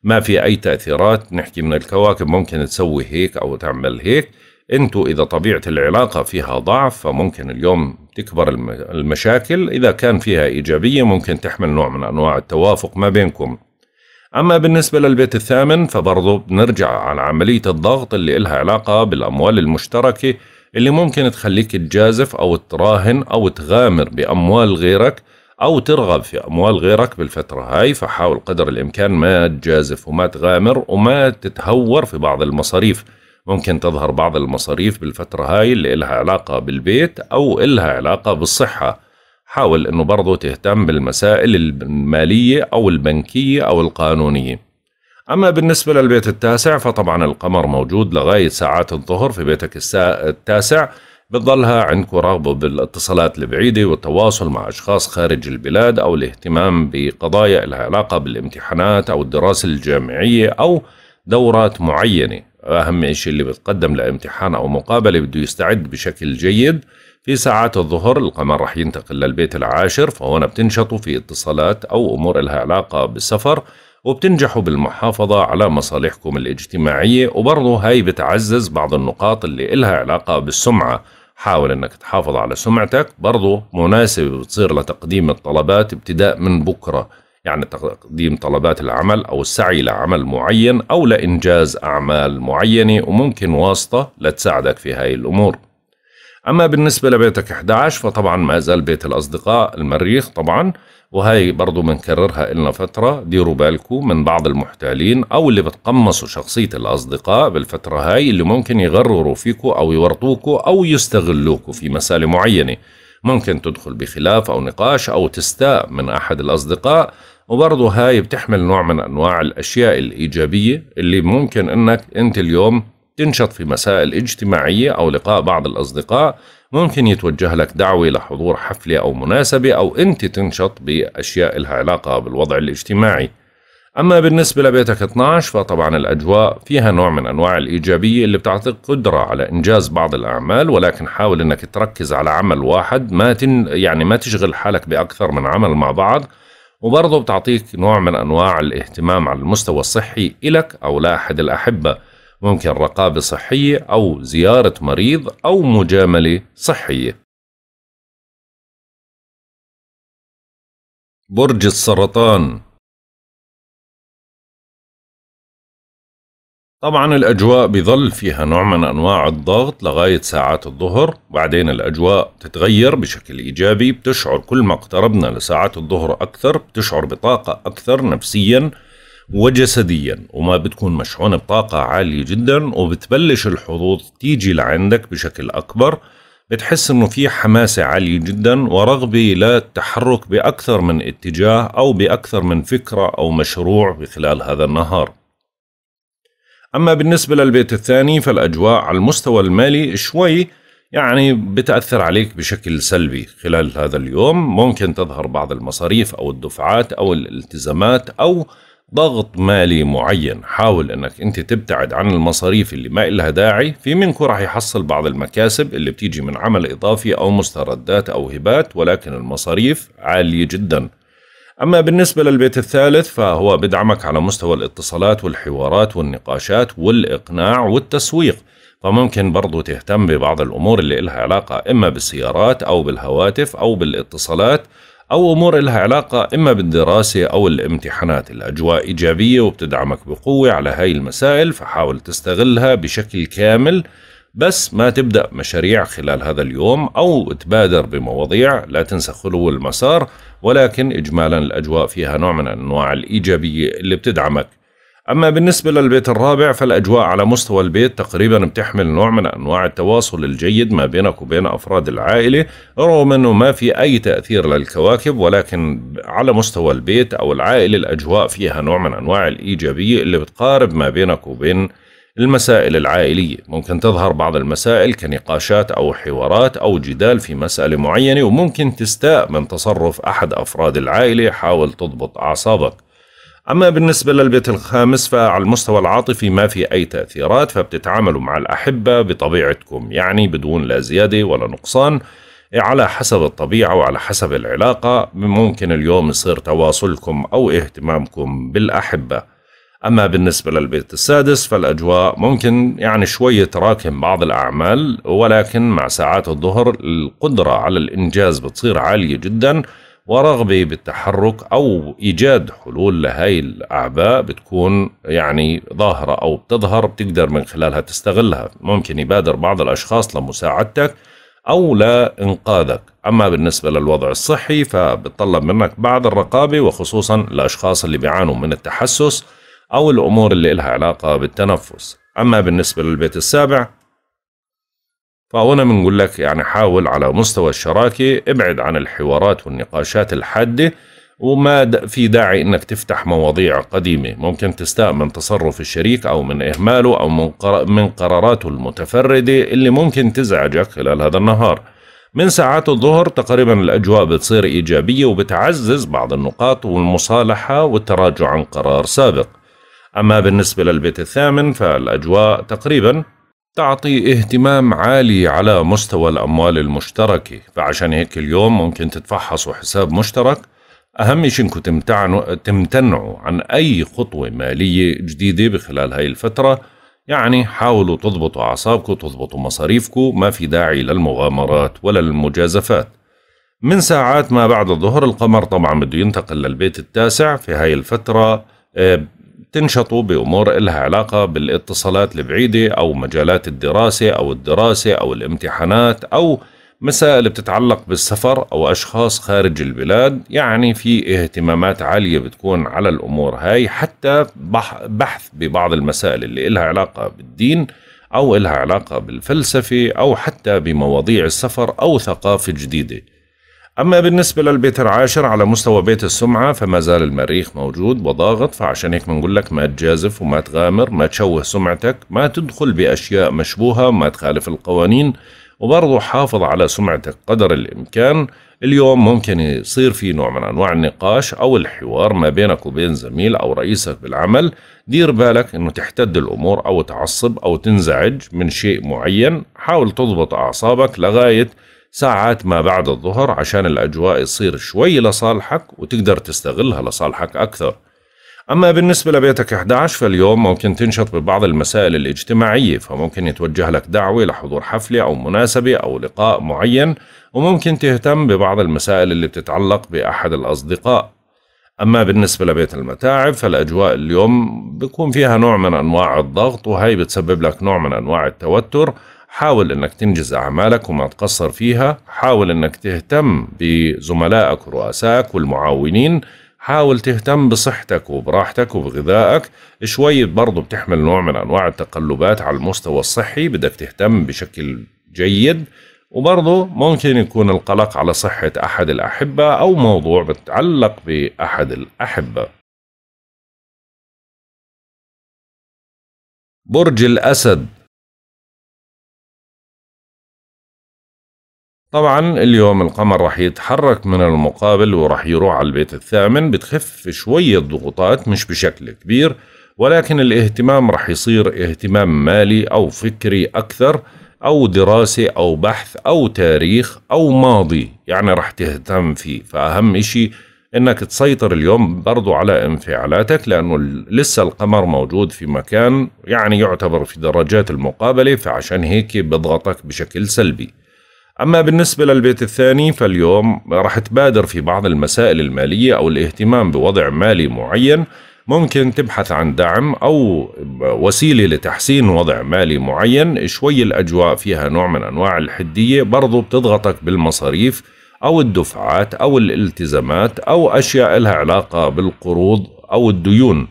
ما في أي تأثيرات نحكي من الكواكب ممكن تسوي هيك أو تعمل هيك انتوا إذا طبيعة العلاقة فيها ضعف فممكن اليوم تكبر المشاكل إذا كان فيها إيجابية ممكن تحمل نوع من أنواع التوافق ما بينكم أما بالنسبة للبيت الثامن فبرضه بنرجع على عملية الضغط اللي إلها علاقة بالأموال المشتركة اللي ممكن تخليك تجازف أو تراهن أو تغامر بأموال غيرك أو ترغب في أموال غيرك بالفترة هاي فحاول قدر الإمكان ما تجازف وما تغامر وما تتهور في بعض المصاريف ممكن تظهر بعض المصاريف بالفترة هاي اللي إلها علاقة بالبيت أو إلها علاقة بالصحة حاول انه برضه تهتم بالمسائل الماليه او البنكيه او القانونيه. اما بالنسبه للبيت التاسع فطبعا القمر موجود لغايه ساعات الظهر في بيتك التاسع بتضلها عندكم رغبه بالاتصالات البعيده والتواصل مع اشخاص خارج البلاد او الاهتمام بقضايا لها علاقه بالامتحانات او الدراسه الجامعيه او دورات معينه اهم شيء اللي بتقدم لامتحان او مقابله بده يستعد بشكل جيد في ساعات الظهر القمر رح ينتقل للبيت العاشر فهون بتنشطوا في اتصالات أو أمور لها علاقة بالسفر وبتنجحوا بالمحافظة على مصالحكم الاجتماعية وبرضه هاي بتعزز بعض النقاط اللي إلها علاقة بالسمعة حاول أنك تحافظ على سمعتك برضه مناسبة بتصير لتقديم الطلبات ابتداء من بكرة يعني تقديم طلبات العمل أو السعي لعمل معين أو لإنجاز أعمال معينة وممكن واسطة لتساعدك في هاي الأمور أما بالنسبة لبيتك 11 فطبعا ما زال بيت الأصدقاء المريخ طبعا وهي برضو بنكررها إلنا فترة ديروا بالكم من بعض المحتالين أو اللي بتقمصوا شخصية الأصدقاء بالفترة هاي اللي ممكن يغرروا فيكم أو يورطوكم أو يستغلوكم في مسألة معينة ممكن تدخل بخلاف أو نقاش أو تستاء من أحد الأصدقاء وبرضه هاي بتحمل نوع من أنواع الأشياء الإيجابية اللي ممكن أنك أنت اليوم تنشط في مسائل اجتماعية أو لقاء بعض الأصدقاء ممكن يتوجه لك دعوة لحضور حفلة أو مناسبة أو أنت تنشط بأشياء لها علاقة بالوضع الاجتماعي أما بالنسبة لبيتك 12 فطبعا الأجواء فيها نوع من أنواع الإيجابية اللي بتعطيك قدرة على إنجاز بعض الأعمال ولكن حاول أنك تركز على عمل واحد ما تن يعني ما تشغل حالك بأكثر من عمل مع بعض وبرضه بتعطيك نوع من أنواع الاهتمام على المستوى الصحي إلك أو لأحد الأحبة ممكن رقابة صحية أو زيارة مريض أو مجاملة صحية برج السرطان طبعا الأجواء بظل فيها نوع من أنواع الضغط لغاية ساعات الظهر بعدين الأجواء بتتغير بشكل إيجابي بتشعر كل ما اقتربنا لساعات الظهر أكثر بتشعر بطاقة أكثر نفسيا وجسديا وما بتكون مشحونة بطاقة عالية جدا وبتبلش الحظوظ تيجي لعندك بشكل أكبر بتحس انه في حماسة عالية جدا ورغبة للتحرك بأكثر من اتجاه أو بأكثر من فكرة أو مشروع خلال هذا النهار أما بالنسبة للبيت الثاني فالأجواء على المستوى المالي شوي يعني بتأثر عليك بشكل سلبي خلال هذا اليوم ممكن تظهر بعض المصاريف أو الدفعات أو الالتزامات أو ضغط مالي معين حاول انك انت تبتعد عن المصاريف اللي ما إلها داعي في منكم راح يحصل بعض المكاسب اللي بتيجي من عمل إضافي أو مستردات أو هبات ولكن المصاريف عالية جدا أما بالنسبة للبيت الثالث فهو بدعمك على مستوى الاتصالات والحوارات والنقاشات والإقناع والتسويق فممكن برضو تهتم ببعض الأمور اللي إلها علاقة إما بالسيارات أو بالهواتف أو بالاتصالات أو أمور لها علاقة إما بالدراسة أو الامتحانات الأجواء إيجابية وبتدعمك بقوة على هاي المسائل فحاول تستغلها بشكل كامل بس ما تبدأ مشاريع خلال هذا اليوم أو تبادر بمواضيع لا تنسى خلو المسار ولكن إجمالا الأجواء فيها نوع من أنواع الإيجابية اللي بتدعمك أما بالنسبة للبيت الرابع فالأجواء على مستوى البيت تقريبا بتحمل نوع من أنواع التواصل الجيد ما بينك وبين أفراد العائلة رغم أنه ما في أي تأثير للكواكب ولكن على مستوى البيت أو العائلة الأجواء فيها نوع من أنواع الإيجابية اللي بتقارب ما بينك وبين المسائل العائلية ممكن تظهر بعض المسائل كنقاشات أو حوارات أو جدال في مسألة معينة وممكن تستاء من تصرف أحد أفراد العائلة حاول تضبط أعصابك أما بالنسبة للبيت الخامس فعلى المستوى العاطفي ما في أي تأثيرات فبتتعاملوا مع الأحبة بطبيعتكم يعني بدون لا زيادة ولا نقصان على حسب الطبيعة وعلى حسب العلاقة ممكن اليوم يصير تواصلكم أو اهتمامكم بالأحبة أما بالنسبة للبيت السادس فالأجواء ممكن يعني شوية تراكم بعض الأعمال ولكن مع ساعات الظهر القدرة على الإنجاز بتصير عالية جداً ورغبة بالتحرك أو إيجاد حلول لهي الأعباء بتكون يعني ظاهرة أو بتظهر بتقدر من خلالها تستغلها ممكن يبادر بعض الأشخاص لمساعدتك أو لإنقاذك أما بالنسبة للوضع الصحي فبتطلب منك بعض الرقابة وخصوصا الأشخاص اللي بيعانوا من التحسس أو الأمور اللي لها علاقة بالتنفس أما بالنسبة للبيت السابع فهنا بنقول لك يعني حاول على مستوى الشراكة ابعد عن الحوارات والنقاشات الحادة وما في داعي انك تفتح مواضيع قديمة ممكن تستاء من تصرف الشريك او من اهماله او من, من قراراته المتفردة اللي ممكن تزعجك خلال هذا النهار من ساعات الظهر تقريبا الاجواء بتصير ايجابية وبتعزز بعض النقاط والمصالحة والتراجع عن قرار سابق اما بالنسبة للبيت الثامن فالاجواء تقريبا تعطي اهتمام عالي على مستوى الأموال المشتركة فعشان هيك اليوم ممكن تتفحصوا حساب مشترك أهم شيء إنكم تمتعنوا تمتنعوا عن أي خطوة مالية جديدة بخلال هاي الفترة يعني حاولوا تضبطوا أعصابكم تضبطوا مصاريفكم ما في داعي للمغامرات ولا للمجازفات من ساعات ما بعد الظهر القمر طبعا بده ينتقل للبيت التاسع في هاي الفترة آه، تنشطوا بأمور إلها علاقة بالاتصالات البعيدة أو مجالات الدراسة أو الدراسة أو الامتحانات أو مسائل بتتعلق بالسفر أو أشخاص خارج البلاد يعني في اهتمامات عالية بتكون على الأمور هاي حتى بحث ببعض المسائل اللي إلها علاقة بالدين أو إلها علاقة بالفلسفة أو حتى بمواضيع السفر أو ثقافة جديدة أما بالنسبة للبيت العاشر على مستوى بيت السمعة فما زال المريخ موجود وضاغط فعشان هيك بنقول لك ما تجازف وما تغامر ما تشوه سمعتك ما تدخل بأشياء مشبوهة ما تخالف القوانين وبرضه حافظ على سمعتك قدر الإمكان اليوم ممكن يصير في نوع من أنواع النقاش أو الحوار ما بينك وبين زميل أو رئيسك بالعمل دير بالك أنه تحتد الأمور أو تعصب أو تنزعج من شيء معين حاول تضبط أعصابك لغاية ساعات ما بعد الظهر عشان الأجواء تصير شوي لصالحك وتقدر تستغلها لصالحك أكثر أما بالنسبة لبيتك 11 فاليوم ممكن تنشط ببعض المسائل الاجتماعية فممكن يتوجه لك دعوة لحضور حفلة أو مناسبة أو لقاء معين وممكن تهتم ببعض المسائل اللي بتتعلق بأحد الأصدقاء أما بالنسبة لبيت المتاعب فالأجواء اليوم بيكون فيها نوع من أنواع الضغط وهي بتسبب لك نوع من أنواع التوتر حاول أنك تنجز أعمالك وما تقصر فيها حاول أنك تهتم بزملائك ورؤسائك والمعاونين حاول تهتم بصحتك وبراحتك وبغذائك شوي برضو بتحمل نوع من أنواع التقلبات على المستوى الصحي بدك تهتم بشكل جيد وبرضه ممكن يكون القلق على صحة أحد الأحبة أو موضوع بتعلق بأحد الأحبة برج الأسد طبعا اليوم القمر راح يتحرك من المقابل وراح يروح على البيت الثامن بتخف شوية ضغوطات مش بشكل كبير ولكن الاهتمام راح يصير اهتمام مالي أو فكري أكثر أو دراسة أو بحث أو تاريخ أو ماضي يعني راح تهتم فيه فأهم إشي إنك تسيطر اليوم برضو على انفعالاتك لأنه لسه القمر موجود في مكان يعني يعتبر في درجات المقابلة فعشان هيك بضغطك بشكل سلبي أما بالنسبة للبيت الثاني فاليوم راح تبادر في بعض المسائل المالية أو الاهتمام بوضع مالي معين ممكن تبحث عن دعم أو وسيلة لتحسين وضع مالي معين شوي الأجواء فيها نوع من أنواع الحدية برضو بتضغطك بالمصاريف أو الدفعات أو الالتزامات أو أشياء لها علاقة بالقروض أو الديون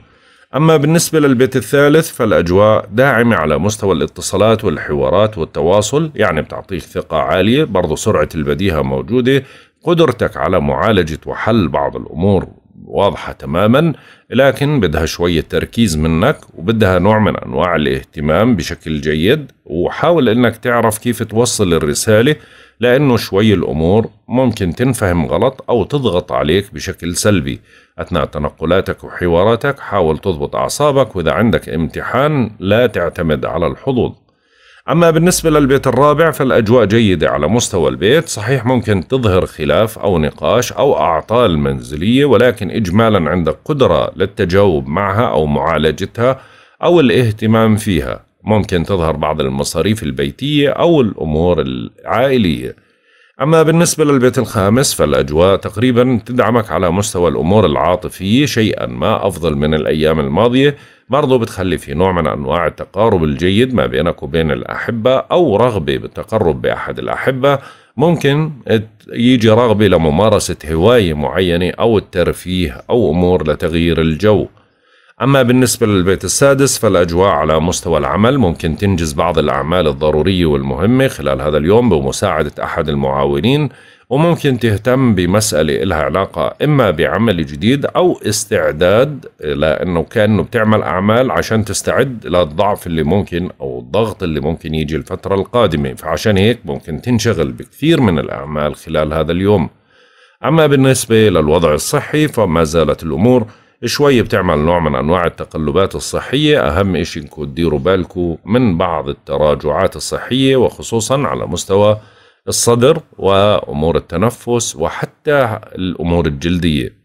أما بالنسبة للبيت الثالث فالأجواء داعمة على مستوى الاتصالات والحوارات والتواصل يعني بتعطيك ثقة عالية برضو سرعة البديهة موجودة قدرتك على معالجة وحل بعض الأمور واضحة تماما لكن بدها شوية تركيز منك وبدها نوع من أنواع الاهتمام بشكل جيد وحاول أنك تعرف كيف توصل الرسالة لأنه شوي الأمور ممكن تنفهم غلط أو تضغط عليك بشكل سلبي أثناء تنقلاتك وحواراتك حاول تضبط أعصابك وإذا عندك امتحان لا تعتمد على الحظوظ أما بالنسبة للبيت الرابع فالأجواء جيدة على مستوى البيت صحيح ممكن تظهر خلاف أو نقاش أو أعطال منزلية ولكن إجمالا عندك قدرة للتجاوب معها أو معالجتها أو الاهتمام فيها ممكن تظهر بعض المصاريف البيتية أو الأمور العائلية أما بالنسبة للبيت الخامس فالأجواء تقريبا تدعمك على مستوى الأمور العاطفية شيئا ما أفضل من الأيام الماضية برضو بتخلي في نوع من أنواع التقارب الجيد ما بينك وبين الأحبة أو رغبة بالتقرب بأحد الأحبة ممكن يجي رغبة لممارسة هواية معينة أو الترفيه أو أمور لتغيير الجو أما بالنسبة للبيت السادس فالأجواء على مستوى العمل ممكن تنجز بعض الأعمال الضرورية والمهمة خلال هذا اليوم بمساعدة أحد المعاونين وممكن تهتم بمسألة إلها علاقة إما بعمل جديد أو استعداد لأنه كأنه بتعمل أعمال عشان تستعد للضعف اللي ممكن أو الضغط اللي ممكن يجي الفترة القادمة فعشان هيك ممكن تنشغل بكثير من الأعمال خلال هذا اليوم أما بالنسبة للوضع الصحي فما زالت الأمور شوي بتعمل نوع من أنواع التقلبات الصحية أهم إشي انكم تديروا بالكم من بعض التراجعات الصحية وخصوصا على مستوى الصدر وأمور التنفس وحتى الأمور الجلدية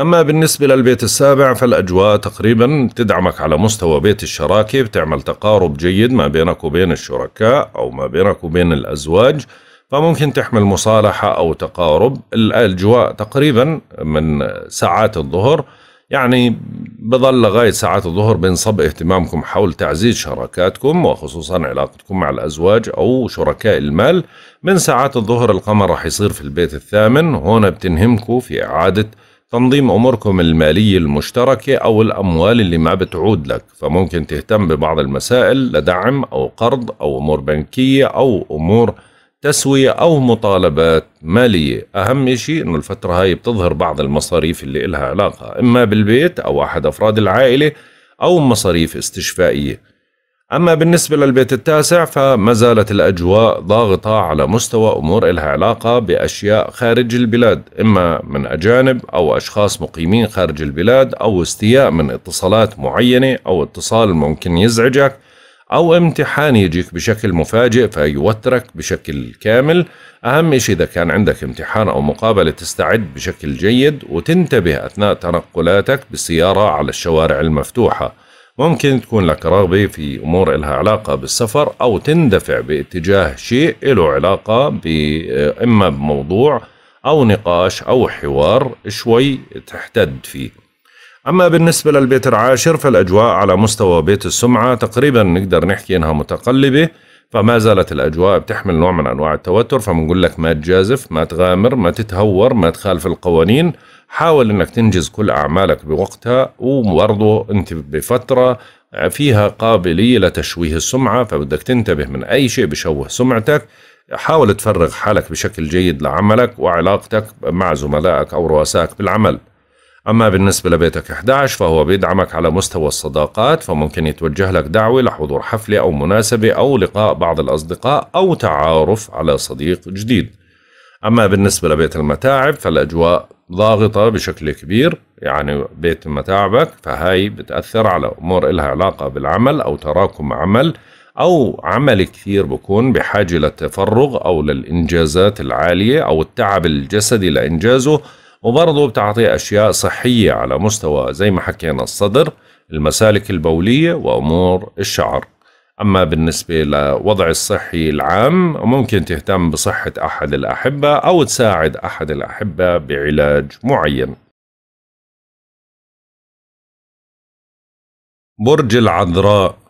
أما بالنسبة للبيت السابع فالأجواء تقريبا تدعمك على مستوى بيت الشراكة بتعمل تقارب جيد ما بينك وبين الشركاء أو ما بينك وبين الأزواج فممكن تحمل مصالحة أو تقارب الأجواء تقريبا من ساعات الظهر يعني بظل لغاية ساعات الظهر بينصب اهتمامكم حول تعزيز شراكاتكم وخصوصا علاقتكم مع الأزواج أو شركاء المال من ساعات الظهر القمر راح يصير في البيت الثامن هنا بتنهمكم في إعادة تنظيم أموركم المالية المشتركة أو الأموال اللي ما بتعود لك فممكن تهتم ببعض المسائل لدعم أو قرض أو أمور بنكية أو أمور تسوية أو مطالبات مالية أهم شيء أنه الفترة هاي بتظهر بعض المصاريف اللي إلها علاقة إما بالبيت أو أحد أفراد العائلة أو مصاريف استشفائية أما بالنسبة للبيت التاسع فما زالت الأجواء ضاغطة على مستوى أمور إلها علاقة بأشياء خارج البلاد إما من أجانب أو أشخاص مقيمين خارج البلاد أو استياء من اتصالات معينة أو اتصال ممكن يزعجك أو امتحان يجيك بشكل مفاجئ فيوترك بشكل كامل أهم شيء إذا كان عندك امتحان أو مقابلة تستعد بشكل جيد وتنتبه أثناء تنقلاتك بالسيارة على الشوارع المفتوحة ممكن تكون لك رغبة في أمور إلها علاقة بالسفر أو تندفع باتجاه شيء له علاقة إما بموضوع أو نقاش أو حوار شوي تحتد فيه أما بالنسبة للبيت العاشر فالأجواء على مستوى بيت السمعة تقريبا نقدر نحكي إنها متقلبة فما زالت الأجواء بتحمل نوع من أنواع التوتر فبنقول لك ما تجازف ما تغامر ما تتهور ما تخالف القوانين حاول إنك تنجز كل أعمالك بوقتها وبرضه أنت بفترة فيها قابلية لتشويه السمعة فبدك تنتبه من أي شيء بشوه سمعتك حاول تفرغ حالك بشكل جيد لعملك وعلاقتك مع زملائك أو رؤسائك بالعمل أما بالنسبة لبيتك 11 فهو بيدعمك على مستوى الصداقات فممكن يتوجه لك دعوة لحضور حفلة أو مناسبة أو لقاء بعض الأصدقاء أو تعارف على صديق جديد أما بالنسبة لبيت المتاعب فالأجواء ضاغطة بشكل كبير يعني بيت متاعبك فهاي بتأثر على أمور إلها علاقة بالعمل أو تراكم عمل أو عمل كثير بكون بحاجة للتفرغ أو للإنجازات العالية أو التعب الجسدي لإنجازه وبرضه بتعطي أشياء صحية على مستوى زي ما حكينا الصدر المسالك البولية وأمور الشعر أما بالنسبة لوضع الصحي العام ممكن تهتم بصحة أحد الأحبة أو تساعد أحد الأحبة بعلاج معين برج العذراء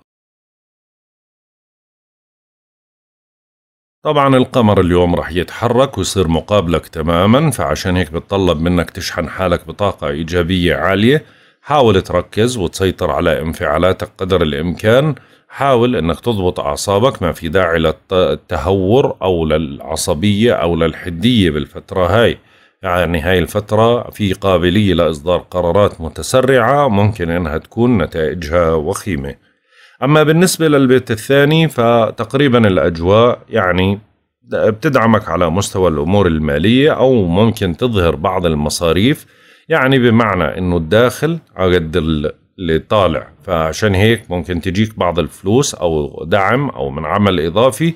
طبعا القمر اليوم رح يتحرك ويصير مقابلك تماما فعشان هيك بتطلب منك تشحن حالك بطاقة إيجابية عالية حاول تركز وتسيطر على انفعالاتك قدر الإمكان حاول أنك تضبط أعصابك ما في داعي للتهور أو للعصبية أو للحدية بالفترة هاي يعني هاي الفترة في قابلية لإصدار قرارات متسرعة ممكن أنها تكون نتائجها وخيمة أما بالنسبة للبيت الثاني فتقريبا الأجواء يعني بتدعمك على مستوى الأمور المالية أو ممكن تظهر بعض المصاريف يعني بمعنى أنه الداخل عقد اللي طالع فعشان هيك ممكن تجيك بعض الفلوس أو دعم أو من عمل إضافي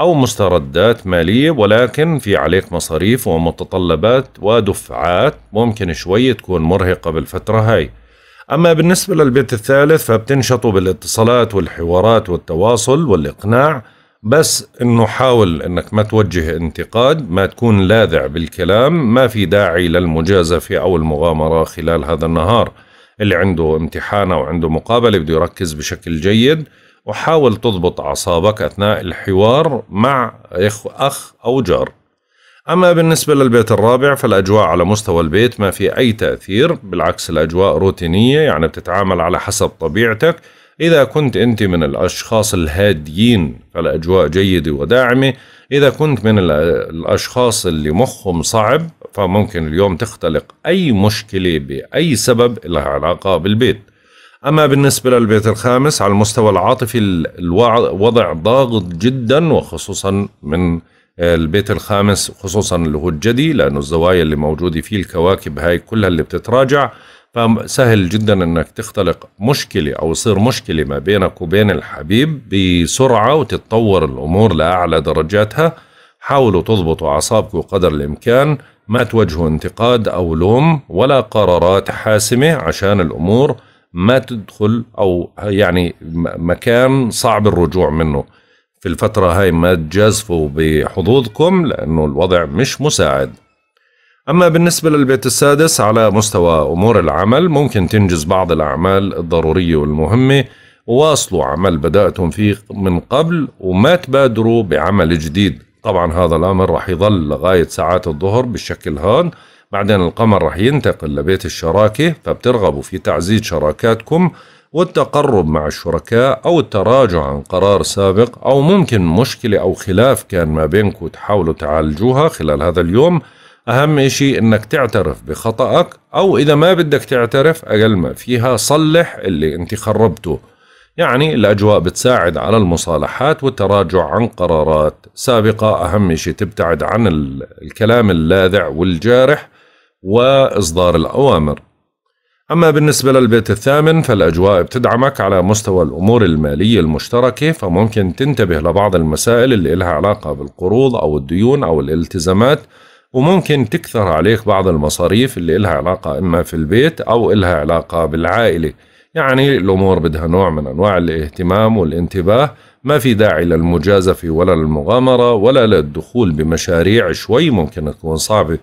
أو مستردات مالية ولكن في عليك مصاريف ومتطلبات ودفعات ممكن شوي تكون مرهقة بالفترة هاي أما بالنسبة للبيت الثالث فبتنشطوا بالاتصالات والحوارات والتواصل والإقناع بس انه حاول انك ما توجه انتقاد ما تكون لاذع بالكلام ما في داعي للمجازفة او المغامرة خلال هذا النهار اللي عنده امتحان او عنده مقابلة بده يركز بشكل جيد وحاول تضبط اعصابك اثناء الحوار مع اخ او جار أما بالنسبة للبيت الرابع فالأجواء على مستوى البيت ما في أي تأثير بالعكس الأجواء روتينية يعني بتتعامل على حسب طبيعتك إذا كنت أنت من الأشخاص الهاديين فالأجواء جيدة وداعمة إذا كنت من الأشخاص اللي مخهم صعب فممكن اليوم تختلق أي مشكلة بأي سبب لها علاقة بالبيت أما بالنسبة للبيت الخامس على المستوى العاطفي الوضع ضاغط جدا وخصوصا من البيت الخامس خصوصا اللي هو الجدي لأنه الزوايا اللي موجودة فيه الكواكب هاي كلها اللي بتتراجع فسهل جدا انك تختلق مشكله او يصير مشكله ما بينك وبين الحبيب بسرعه وتتطور الامور لاعلى درجاتها حاولوا تضبطوا اعصابكم قدر الامكان ما توجهوا انتقاد او لوم ولا قرارات حاسمه عشان الامور ما تدخل او يعني مكان صعب الرجوع منه في الفترة هاي ما تجازفوا بحظوظكم لأنه الوضع مش مساعد أما بالنسبة للبيت السادس على مستوى أمور العمل ممكن تنجز بعض الأعمال الضرورية والمهمة وواصلوا عمل بدأتم فيه من قبل وما تبادروا بعمل جديد طبعا هذا الأمر رح يظل لغاية ساعات الظهر بالشكل هون بعدين القمر رح ينتقل لبيت الشراكة فبترغبوا في تعزيز شراكاتكم والتقرب مع الشركاء أو التراجع عن قرار سابق أو ممكن مشكلة أو خلاف كان ما بينك تحاولوا تعالجوها خلال هذا اليوم أهم إشي إنك تعترف بخطأك أو إذا ما بدك تعترف أقل ما فيها صلح اللي أنت خربته يعني الأجواء بتساعد على المصالحات والتراجع عن قرارات سابقة أهم شيء تبتعد عن الكلام اللاذع والجارح وإصدار الأوامر أما بالنسبة للبيت الثامن فالأجواء بتدعمك على مستوى الأمور المالية المشتركة فممكن تنتبه لبعض المسائل اللي إلها علاقة بالقروض أو الديون أو الالتزامات وممكن تكثر عليك بعض المصاريف اللي إلها علاقة إما في البيت أو إلها علاقة بالعائلة يعني الأمور بدها نوع من أنواع الاهتمام والانتباه ما في داعي للمجازفة ولا للمغامرة ولا للدخول بمشاريع شوي ممكن تكون صعبة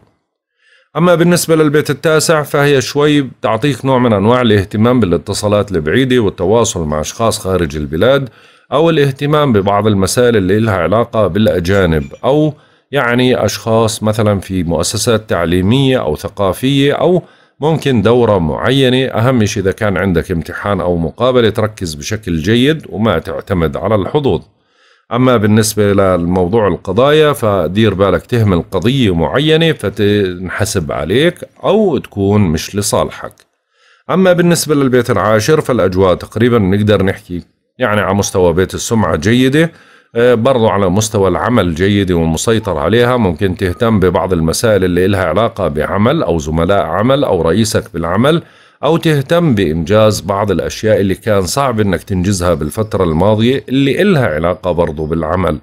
أما بالنسبة للبيت التاسع فهي شوي تعطيك نوع من أنواع الاهتمام بالاتصالات البعيدة والتواصل مع أشخاص خارج البلاد أو الاهتمام ببعض المسائل اللي لها علاقة بالأجانب أو يعني أشخاص مثلا في مؤسسات تعليمية أو ثقافية أو ممكن دورة معينة أهم شيء إذا كان عندك امتحان أو مقابلة تركز بشكل جيد وما تعتمد على الحظوظ أما بالنسبة للموضوع القضايا فدير بالك تهمل قضية معينة فتنحسب عليك أو تكون مش لصالحك أما بالنسبة للبيت العاشر فالأجواء تقريبا نقدر نحكي يعني على مستوى بيت السمعة جيدة آه، برضو على مستوى العمل جيدة ومسيطر عليها ممكن تهتم ببعض المسائل اللي لها علاقة بعمل أو زملاء عمل أو رئيسك بالعمل أو تهتم بإنجاز بعض الأشياء اللي كان صعب إنك تنجزها بالفترة الماضية اللي إلها علاقة برضو بالعمل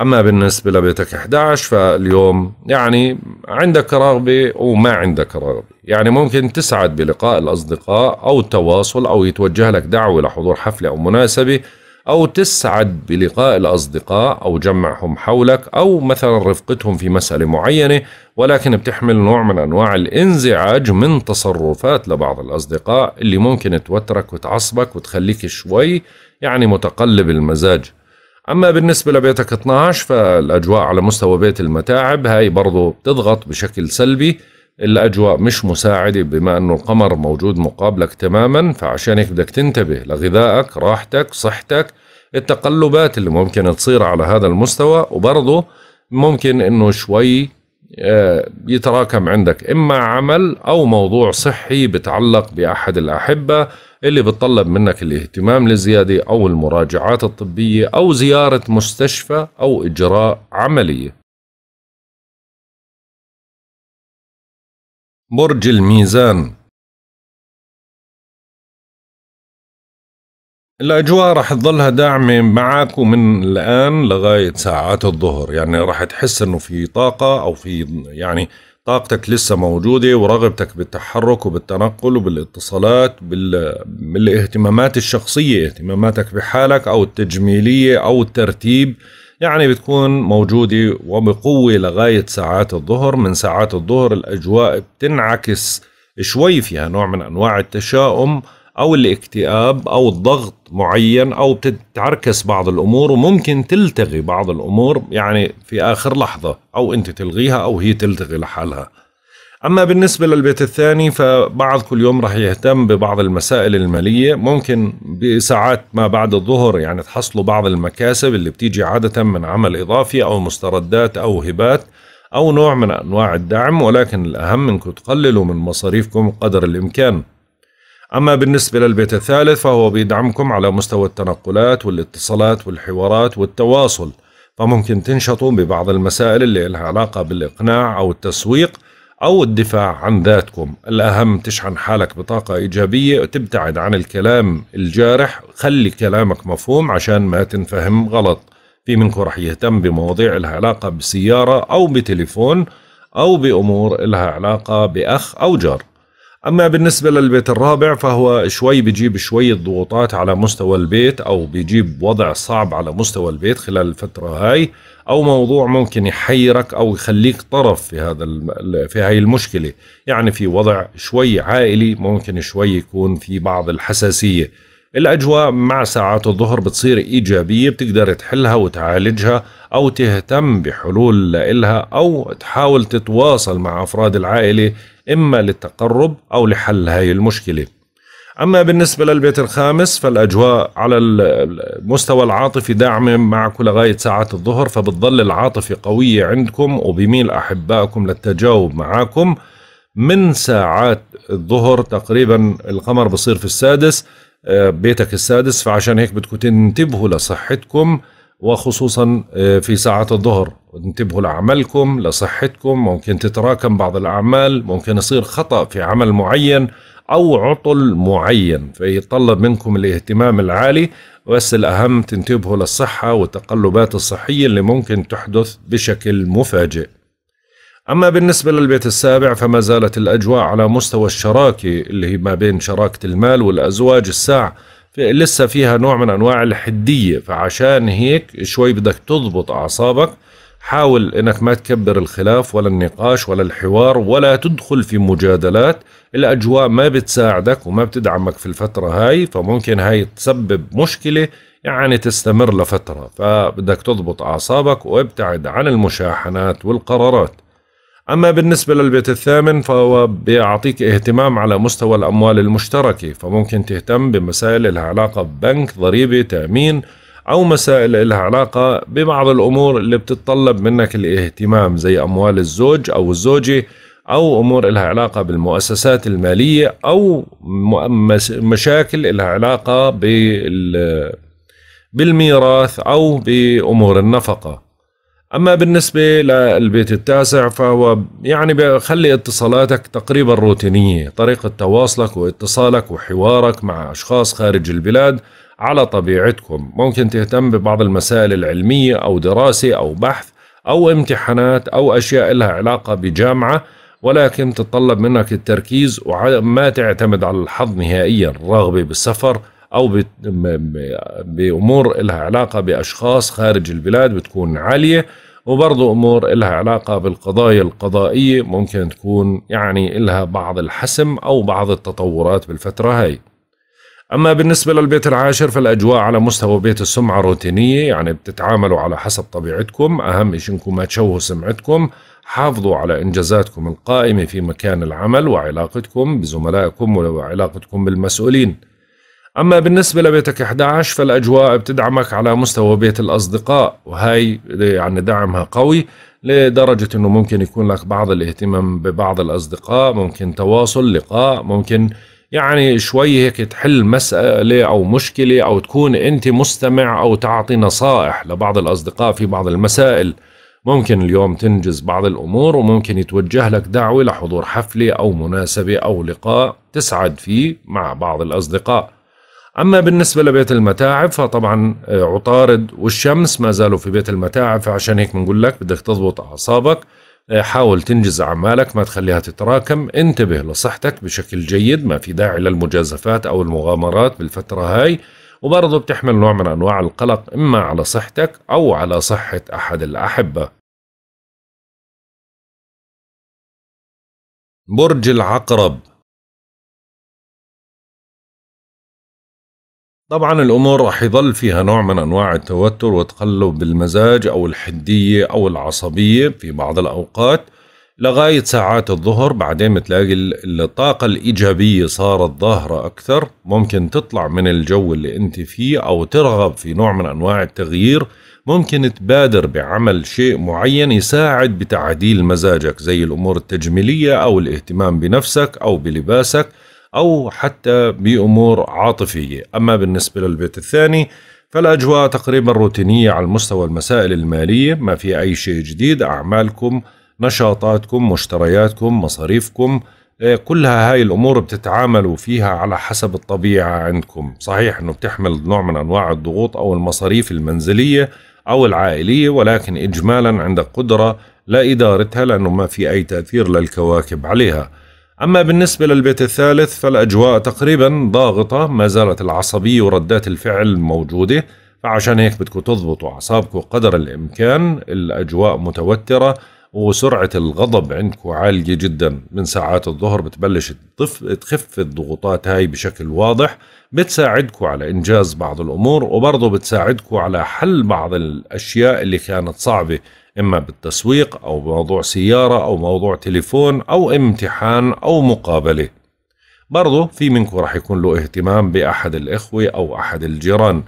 أما بالنسبة لبيتك 11 فاليوم يعني عندك رغبة وما عندك رغبة يعني ممكن تسعد بلقاء الأصدقاء أو التواصل أو يتوجه لك دعوة لحضور حفلة أو مناسبة أو تسعد بلقاء الأصدقاء أو جمعهم حولك أو مثلا رفقتهم في مسألة معينة ولكن بتحمل نوع من أنواع الانزعاج من تصرفات لبعض الأصدقاء اللي ممكن توترك وتعصبك وتخليك شوي يعني متقلب المزاج أما بالنسبة لبيتك 12 فالأجواء على مستوى بيت المتاعب هاي برضو بتضغط بشكل سلبي الأجواء مش مساعدة بما أنه القمر موجود مقابلك تماما فعشان هيك بدك تنتبه لغذائك راحتك صحتك التقلبات اللي ممكن تصير على هذا المستوى وبرضه ممكن أنه شوي آه، يتراكم عندك إما عمل أو موضوع صحي بتعلق بأحد الأحبة اللي بتطلب منك الاهتمام لزيادة أو المراجعات الطبية أو زيارة مستشفى أو إجراء عملية برج الميزان الأجواء رح تظلها داعمة معك ومن الآن لغاية ساعات الظهر يعني رح تحس أنه في طاقة أو في يعني طاقتك لسه موجودة ورغبتك بالتحرك وبالتنقل وبالاتصالات بالاهتمامات الشخصية اهتماماتك بحالك أو التجميلية أو الترتيب يعني بتكون موجودة وبقوة لغاية ساعات الظهر من ساعات الظهر الأجواء بتنعكس شوي فيها نوع من أنواع التشاؤم أو الاكتئاب أو الضغط معين أو بتتعركس بعض الأمور وممكن تلتغي بعض الأمور يعني في آخر لحظة أو أنت تلغيها أو هي تلتغي لحالها أما بالنسبة للبيت الثاني فبعض كل يوم رح يهتم ببعض المسائل المالية ممكن بساعات ما بعد الظهر يعني تحصلوا بعض المكاسب اللي بتيجي عادة من عمل إضافي أو مستردات أو هبات أو نوع من أنواع الدعم ولكن الأهم أنكم تقللوا من مصاريفكم قدر الإمكان أما بالنسبة للبيت الثالث فهو بيدعمكم على مستوى التنقلات والاتصالات والحوارات والتواصل فممكن تنشطوا ببعض المسائل اللي لها علاقة بالإقناع أو التسويق أو الدفاع عن ذاتكم الأهم تشحن حالك بطاقة إيجابية وتبتعد عن الكلام الجارح خلي كلامك مفهوم عشان ما تنفهم غلط في منكم رح يهتم بمواضيع لها علاقة بسيارة أو بتليفون أو بأمور لها علاقة بأخ أو جار أما بالنسبة للبيت الرابع فهو شوي بجيب شوية ضغوطات على مستوى البيت أو بيجيب وضع صعب على مستوى البيت خلال الفترة هاي او موضوع ممكن يحيرك او يخليك طرف في هذا في هاي المشكله يعني في وضع شوي عائلي ممكن شوي يكون في بعض الحساسيه الاجواء مع ساعات الظهر بتصير ايجابيه بتقدر تحلها وتعالجها او تهتم بحلول لإلها او تحاول تتواصل مع افراد العائله اما للتقرب او لحل هاي المشكله أما بالنسبة للبيت الخامس فالأجواء على المستوى العاطفي داعمة معكم لغاية ساعات الظهر فبتظل العاطفة قوية عندكم وبميل أحبائكم للتجاوب معاكم من ساعات الظهر تقريبا القمر بصير في السادس آه، بيتك السادس فعشان هيك بدكم تنتبهوا لصحتكم وخصوصا آه، في ساعات الظهر انتبهوا لعملكم لصحتكم ممكن تتراكم بعض الأعمال ممكن يصير خطأ في عمل معين أو عطل معين فيتطلب منكم الاهتمام العالي بس الأهم تنتبهوا للصحة والتقلبات الصحية اللي ممكن تحدث بشكل مفاجئ أما بالنسبة للبيت السابع فما زالت الأجواء على مستوى الشراكة اللي هي ما بين شراكة المال والأزواج الساعة في لسه فيها نوع من أنواع الحدية فعشان هيك شوي بدك تضبط أعصابك حاول انك ما تكبر الخلاف ولا النقاش ولا الحوار ولا تدخل في مجادلات الاجواء ما بتساعدك وما بتدعمك في الفتره هاي فممكن هاي تسبب مشكله يعني تستمر لفتره فبدك تضبط اعصابك وابتعد عن المشاحنات والقرارات أما بالنسبة للبيت الثامن فهو بيعطيك اهتمام على مستوى الأموال المشتركة فممكن تهتم بمسائل لها علاقة ببنك ضريبة تأمين أو مسائل لها علاقة ببعض الأمور اللي بتتطلب منك الاهتمام زي أموال الزوج أو الزوجة أو أمور لها علاقة بالمؤسسات المالية أو مشاكل لها علاقة بال بالميراث أو بأمور النفقة أما بالنسبة للبيت التاسع فهو يعني بخلي اتصالاتك تقريبا روتينية طريقة تواصلك واتصالك وحوارك مع أشخاص خارج البلاد على طبيعتكم ممكن تهتم ببعض المسائل العلمية أو دراسة أو بحث أو امتحانات أو أشياء لها علاقة بجامعة ولكن تتطلب منك التركيز وما تعتمد على الحظ نهائيا الرغبة بالسفر أو بأمور لها علاقة بأشخاص خارج البلاد بتكون عالية وبرضو أمور لها علاقة بالقضايا القضائية ممكن تكون يعني لها بعض الحسم أو بعض التطورات بالفترة هاي أما بالنسبة للبيت العاشر فالأجواء على مستوى بيت السمعة روتينية يعني بتتعاملوا على حسب طبيعتكم أهم شيء إنكم ما تشوهوا سمعتكم حافظوا على إنجازاتكم القائمة في مكان العمل وعلاقتكم بزملائكم وعلاقتكم بالمسؤولين أما بالنسبة لبيتك 11 فالأجواء بتدعمك على مستوى بيت الأصدقاء وهي يعني دعمها قوي لدرجة أنه ممكن يكون لك بعض الاهتمام ببعض الأصدقاء ممكن تواصل لقاء ممكن يعني شوي هيك تحل مسألة أو مشكلة أو تكون أنت مستمع أو تعطي نصائح لبعض الأصدقاء في بعض المسائل ممكن اليوم تنجز بعض الأمور وممكن يتوجه لك دعوة لحضور حفلة أو مناسبة أو لقاء تسعد فيه مع بعض الأصدقاء أما بالنسبة لبيت المتاعب فطبعا آه، عطارد والشمس ما زالوا في بيت المتاعب فعشان هيك بنقول لك بدك تضبط أعصابك حاول تنجز أعمالك ما تخليها تتراكم انتبه لصحتك بشكل جيد ما في داعي للمجازفات أو المغامرات بالفترة هاي وبرضه بتحمل نوع من أنواع القلق إما على صحتك أو على صحة أحد الأحبة برج العقرب طبعا الأمور راح يظل فيها نوع من أنواع التوتر وتقلب المزاج أو الحدية أو العصبية في بعض الأوقات لغاية ساعات الظهر بعدين بتلاقي الطاقة الإيجابية صارت ظاهرة أكثر ممكن تطلع من الجو اللي أنت فيه أو ترغب في نوع من أنواع التغيير ممكن تبادر بعمل شيء معين يساعد بتعديل مزاجك زي الأمور التجميلية أو الاهتمام بنفسك أو بلباسك أو حتى بأمور عاطفية أما بالنسبة للبيت الثاني فالأجواء تقريبا روتينية على المستوى المسائل المالية ما في أي شيء جديد أعمالكم نشاطاتكم مشترياتكم مصاريفكم آه، كلها هاي الأمور بتتعاملوا فيها على حسب الطبيعة عندكم صحيح أنه بتحمل نوع من أنواع الضغوط أو المصاريف المنزلية أو العائلية ولكن إجمالا عندك قدرة لإدارتها لأنه ما في أي تأثير للكواكب عليها أما بالنسبة للبيت الثالث فالأجواء تقريبا ضاغطة ما زالت العصبية وردات الفعل موجودة فعشان هيك بدكم تضبطوا أعصابكم قدر الإمكان الأجواء متوترة وسرعة الغضب عندكم عالية جدا من ساعات الظهر بتبلش تخف الضغوطات هاي بشكل واضح بتساعدكم على إنجاز بعض الأمور وبرضه بتساعدكم على حل بعض الأشياء اللي كانت صعبة إما بالتسويق أو بموضوع سيارة أو موضوع تليفون أو امتحان أو مقابلة برضو في منكم رح يكون له اهتمام بأحد الإخوة أو أحد الجيران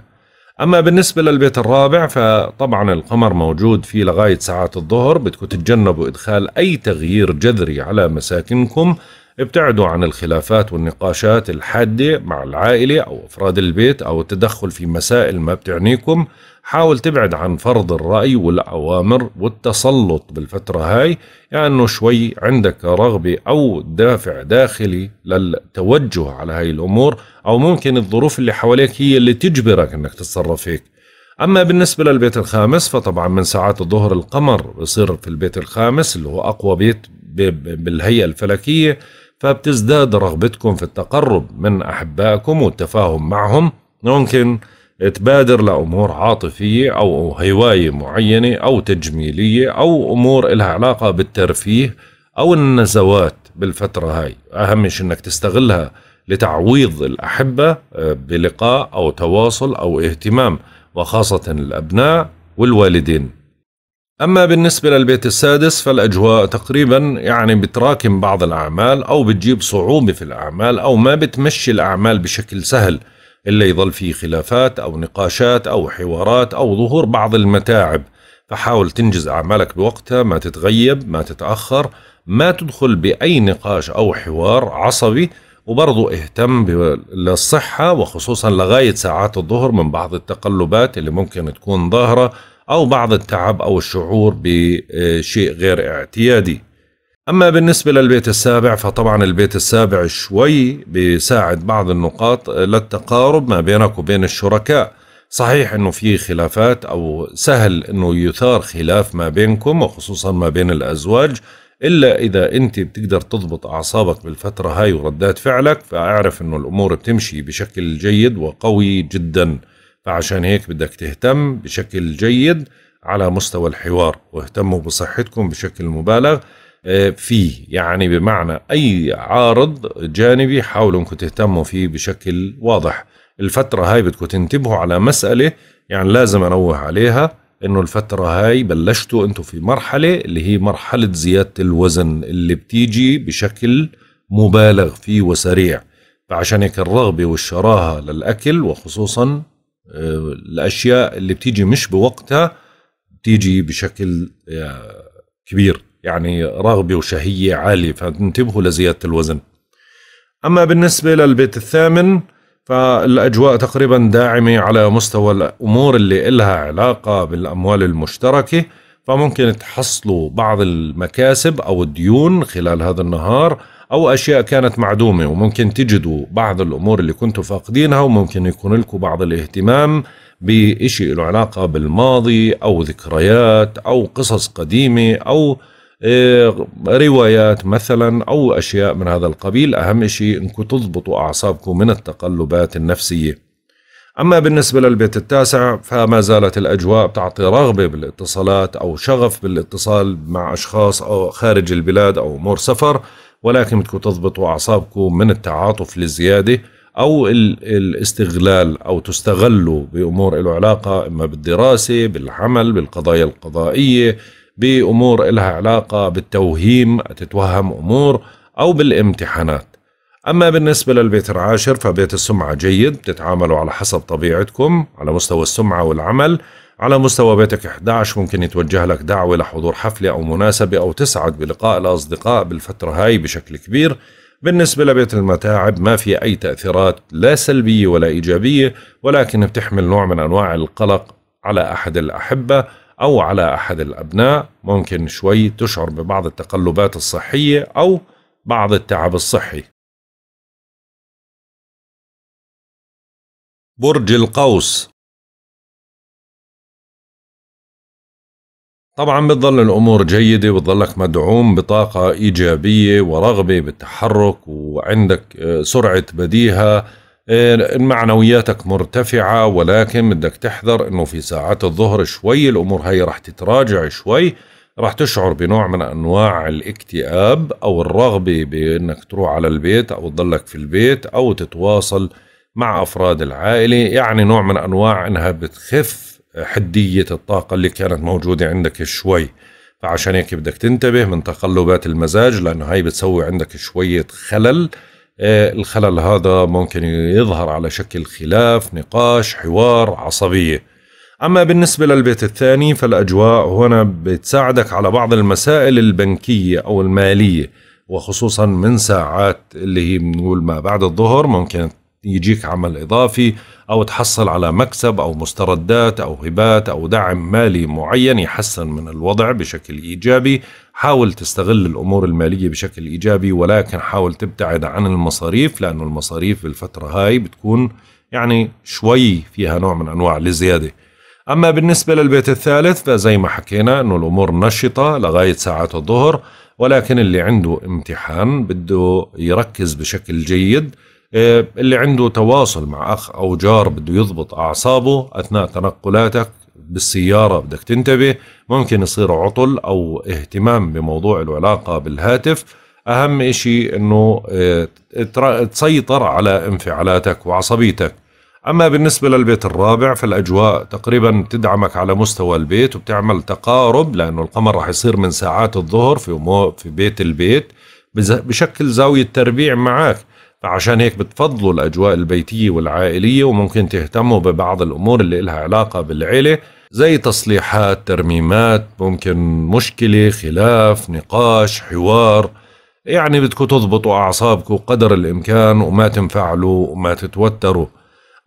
أما بالنسبة للبيت الرابع فطبعا القمر موجود فيه لغاية ساعات الظهر بدكم تتجنبوا إدخال أي تغيير جذري على مساكنكم ابتعدوا عن الخلافات والنقاشات الحادة مع العائلة أو أفراد البيت أو التدخل في مسائل ما بتعنيكم حاول تبعد عن فرض الرأي والأوامر والتسلط بالفترة هاي لأنه يعني شوي عندك رغبة أو دافع داخلي للتوجه على هاي الأمور أو ممكن الظروف اللي حواليك هي اللي تجبرك أنك تتصرف هيك أما بالنسبة للبيت الخامس فطبعا من ساعات الظهر القمر بصير في البيت الخامس اللي هو أقوى بيت بالهيئة الفلكية فبتزداد رغبتكم في التقرب من أحبائكم والتفاهم معهم ممكن تبادر لأمور عاطفية أو هواية معينة أو تجميلية أو أمور إلها علاقة بالترفيه أو النزوات بالفترة هاي أهم شيء أنك تستغلها لتعويض الأحبة آه، بلقاء أو تواصل أو اهتمام وخاصة الأبناء والوالدين أما بالنسبة للبيت السادس فالأجواء تقريبا يعني بتراكم بعض الأعمال أو بتجيب صعوبة في الأعمال أو ما بتمشي الأعمال بشكل سهل إلا يظل في خلافات أو نقاشات أو حوارات أو ظهور بعض المتاعب فحاول تنجز أعمالك بوقتها ما تتغيب ما تتأخر ما تدخل بأي نقاش أو حوار عصبي وبرضو اهتم بالصحة وخصوصا لغاية ساعات الظهر من بعض التقلبات اللي ممكن تكون ظاهرة أو بعض التعب أو الشعور بشيء غير اعتيادي أما بالنسبة للبيت السابع فطبعا البيت السابع شوي بيساعد بعض النقاط للتقارب ما بينك وبين الشركاء صحيح أنه في خلافات أو سهل أنه يثار خلاف ما بينكم وخصوصا ما بين الأزواج إلا إذا أنت بتقدر تضبط أعصابك بالفترة هاي وردات فعلك فأعرف أنه الأمور بتمشي بشكل جيد وقوي جدا فعشان هيك بدك تهتم بشكل جيد على مستوى الحوار واهتموا بصحتكم بشكل مبالغ آه، فيه يعني بمعنى أي عارض جانبي حاولوا أنكم تهتموا فيه بشكل واضح الفترة هاي بدكم تنتبهوا على مسألة يعني لازم أنوه عليها انه الفترة هاي بلشتوا انتوا في مرحلة اللي هي مرحلة زيادة الوزن اللي بتيجي بشكل مبالغ فيه وسريع فعشان هيك الرغبة والشراهة للأكل وخصوصا آه، الأشياء اللي بتيجي مش بوقتها بتيجي بشكل آه، كبير يعني رغبة وشهية عالية فانتبهوا لزيادة الوزن أما بالنسبة للبيت الثامن فالأجواء تقريبا داعمة على مستوى الأمور اللي إلها علاقة بالأموال المشتركة فممكن تحصلوا بعض المكاسب أو الديون خلال هذا النهار أو أشياء كانت معدومة وممكن تجدوا بعض الأمور اللي كنتوا فاقدينها وممكن يكون لكم بعض الاهتمام بإشي له علاقة بالماضي أو ذكريات أو قصص قديمة أو آه، روايات مثلا أو أشياء من هذا القبيل أهم شيء أنكم تضبطوا أعصابكم من التقلبات النفسية أما بالنسبة للبيت التاسع فما زالت الأجواء تعطي رغبة بالاتصالات أو شغف بالاتصال مع أشخاص أو خارج البلاد أو أمور سفر ولكن بدكم تضبطوا أعصابكم من التعاطف للزيادة أو الاستغلال أو تستغلوا بأمور له علاقة إما بالدراسة بالعمل بالقضايا القضائية بأمور إلها علاقة بالتوهيم تتوهم أمور أو بالامتحانات أما بالنسبة للبيت العاشر فبيت السمعة جيد بتتعاملوا على حسب طبيعتكم على مستوى السمعة والعمل على مستوى بيتك 11 ممكن يتوجه لك دعوة لحضور حفلة أو مناسبة أو تسعد بلقاء الأصدقاء بالفترة هاي بشكل كبير بالنسبة لبيت المتاعب ما في أي تأثيرات لا سلبية ولا إيجابية ولكن بتحمل نوع من أنواع القلق على أحد الأحبة أو على أحد الأبناء ممكن شوي تشعر ببعض التقلبات الصحية أو بعض التعب الصحي برج القوس طبعا بتضل الأمور جيدة بتظلك مدعوم بطاقة إيجابية ورغبة بالتحرك وعندك آه، سرعة بديهة آه، معنوياتك مرتفعة ولكن بدك تحذر انه في ساعات الظهر شوي الامور هي رح تتراجع شوي رح تشعر بنوع من انواع الاكتئاب او الرغبة بانك تروح على البيت او تضلك في البيت او تتواصل مع افراد العائلة يعني نوع من انواع انها بتخف حدية الطاقة اللي كانت موجودة عندك شوي فعشان هيك بدك تنتبه من تقلبات المزاج لانه هاي بتسوي عندك شوية خلل آه، الخلل هذا ممكن يظهر على شكل خلاف نقاش حوار عصبية أما بالنسبة للبيت الثاني فالأجواء هنا بتساعدك على بعض المسائل البنكية أو المالية وخصوصا من ساعات اللي هي بنقول ما بعد الظهر ممكن يجيك عمل إضافي أو تحصل على مكسب أو مستردات أو هبات أو دعم مالي معين يحسن من الوضع بشكل إيجابي حاول تستغل الأمور المالية بشكل إيجابي ولكن حاول تبتعد عن المصاريف لأنه المصاريف بالفترة هاي بتكون يعني شوي فيها نوع من أنواع الزيادة أما بالنسبة للبيت الثالث فزي ما حكينا أنه الأمور نشطة لغاية ساعات الظهر ولكن اللي عنده امتحان بده يركز بشكل جيد آه، اللي عنده تواصل مع اخ او جار بده يضبط اعصابه اثناء تنقلاتك بالسيارة بدك تنتبه ممكن يصير عطل أو اهتمام بموضوع العلاقة بالهاتف أهم شيء أنه آه، تسيطر على انفعالاتك وعصبيتك أما بالنسبة للبيت الرابع فالأجواء تقريبا تدعمك على مستوى البيت وبتعمل تقارب لأنه القمر راح يصير من ساعات الظهر في, في بيت البيت بشكل زاوية تربيع معك فعشان هيك بتفضلوا الأجواء البيتية والعائلية وممكن تهتموا ببعض الأمور اللي إلها علاقة بالعيلة زي تصليحات ترميمات ممكن مشكلة خلاف نقاش حوار يعني بدكم تضبطوا أعصابكم قدر الإمكان وما تنفعلوا وما تتوتروا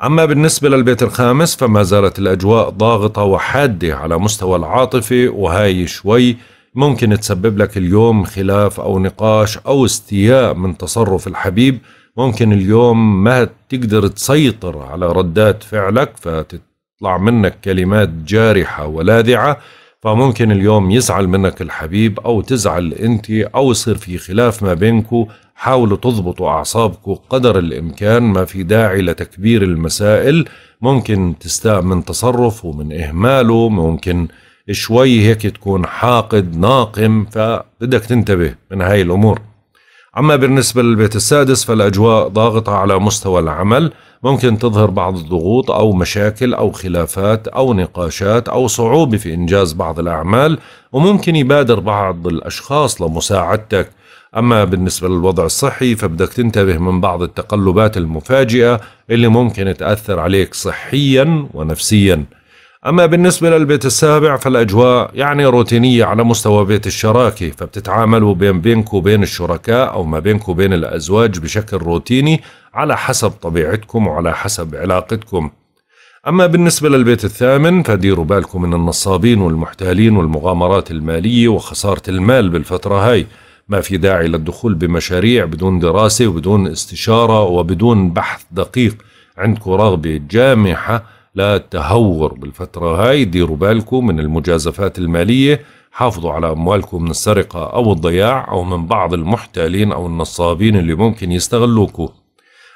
أما بالنسبة للبيت الخامس فما زالت الأجواء ضاغطة وحادة على مستوى العاطفة وهاي شوي ممكن تسبب لك اليوم خلاف أو نقاش أو استياء من تصرف الحبيب ممكن اليوم ما تقدر تسيطر على ردات فعلك فتطلع منك كلمات جارحة ولاذعة فممكن اليوم يزعل منك الحبيب أو تزعل أنت أو يصير في خلاف ما بينكم حاولوا تضبطوا أعصابكم قدر الإمكان ما في داعي لتكبير المسائل ممكن تستاء من تصرف ومن إهماله ممكن شوي هيك تكون حاقد ناقم فبدك تنتبه من هاي الأمور أما بالنسبة للبيت السادس فالأجواء ضاغطة على مستوى العمل ممكن تظهر بعض الضغوط أو مشاكل أو خلافات أو نقاشات أو صعوبة في إنجاز بعض الأعمال وممكن يبادر بعض الأشخاص لمساعدتك أما بالنسبة للوضع الصحي فبدك تنتبه من بعض التقلبات المفاجئة اللي ممكن تأثر عليك صحيا ونفسيا أما بالنسبة للبيت السابع فالأجواء يعني روتينية على مستوى بيت الشراكة فبتتعاملوا بين بينك وبين الشركاء أو ما بينك وبين الأزواج بشكل روتيني على حسب طبيعتكم وعلى حسب علاقتكم أما بالنسبة للبيت الثامن فديروا بالكم من النصابين والمحتالين والمغامرات المالية وخسارة المال بالفترة هاي ما في داعي للدخول بمشاريع بدون دراسة وبدون استشارة وبدون بحث دقيق عندكم رغبة جامحة لا تهور بالفترة هاي ديروا بالكم من المجازفات المالية حافظوا على أموالكم من السرقة أو الضياع أو من بعض المحتالين أو النصابين اللي ممكن يستغلوكم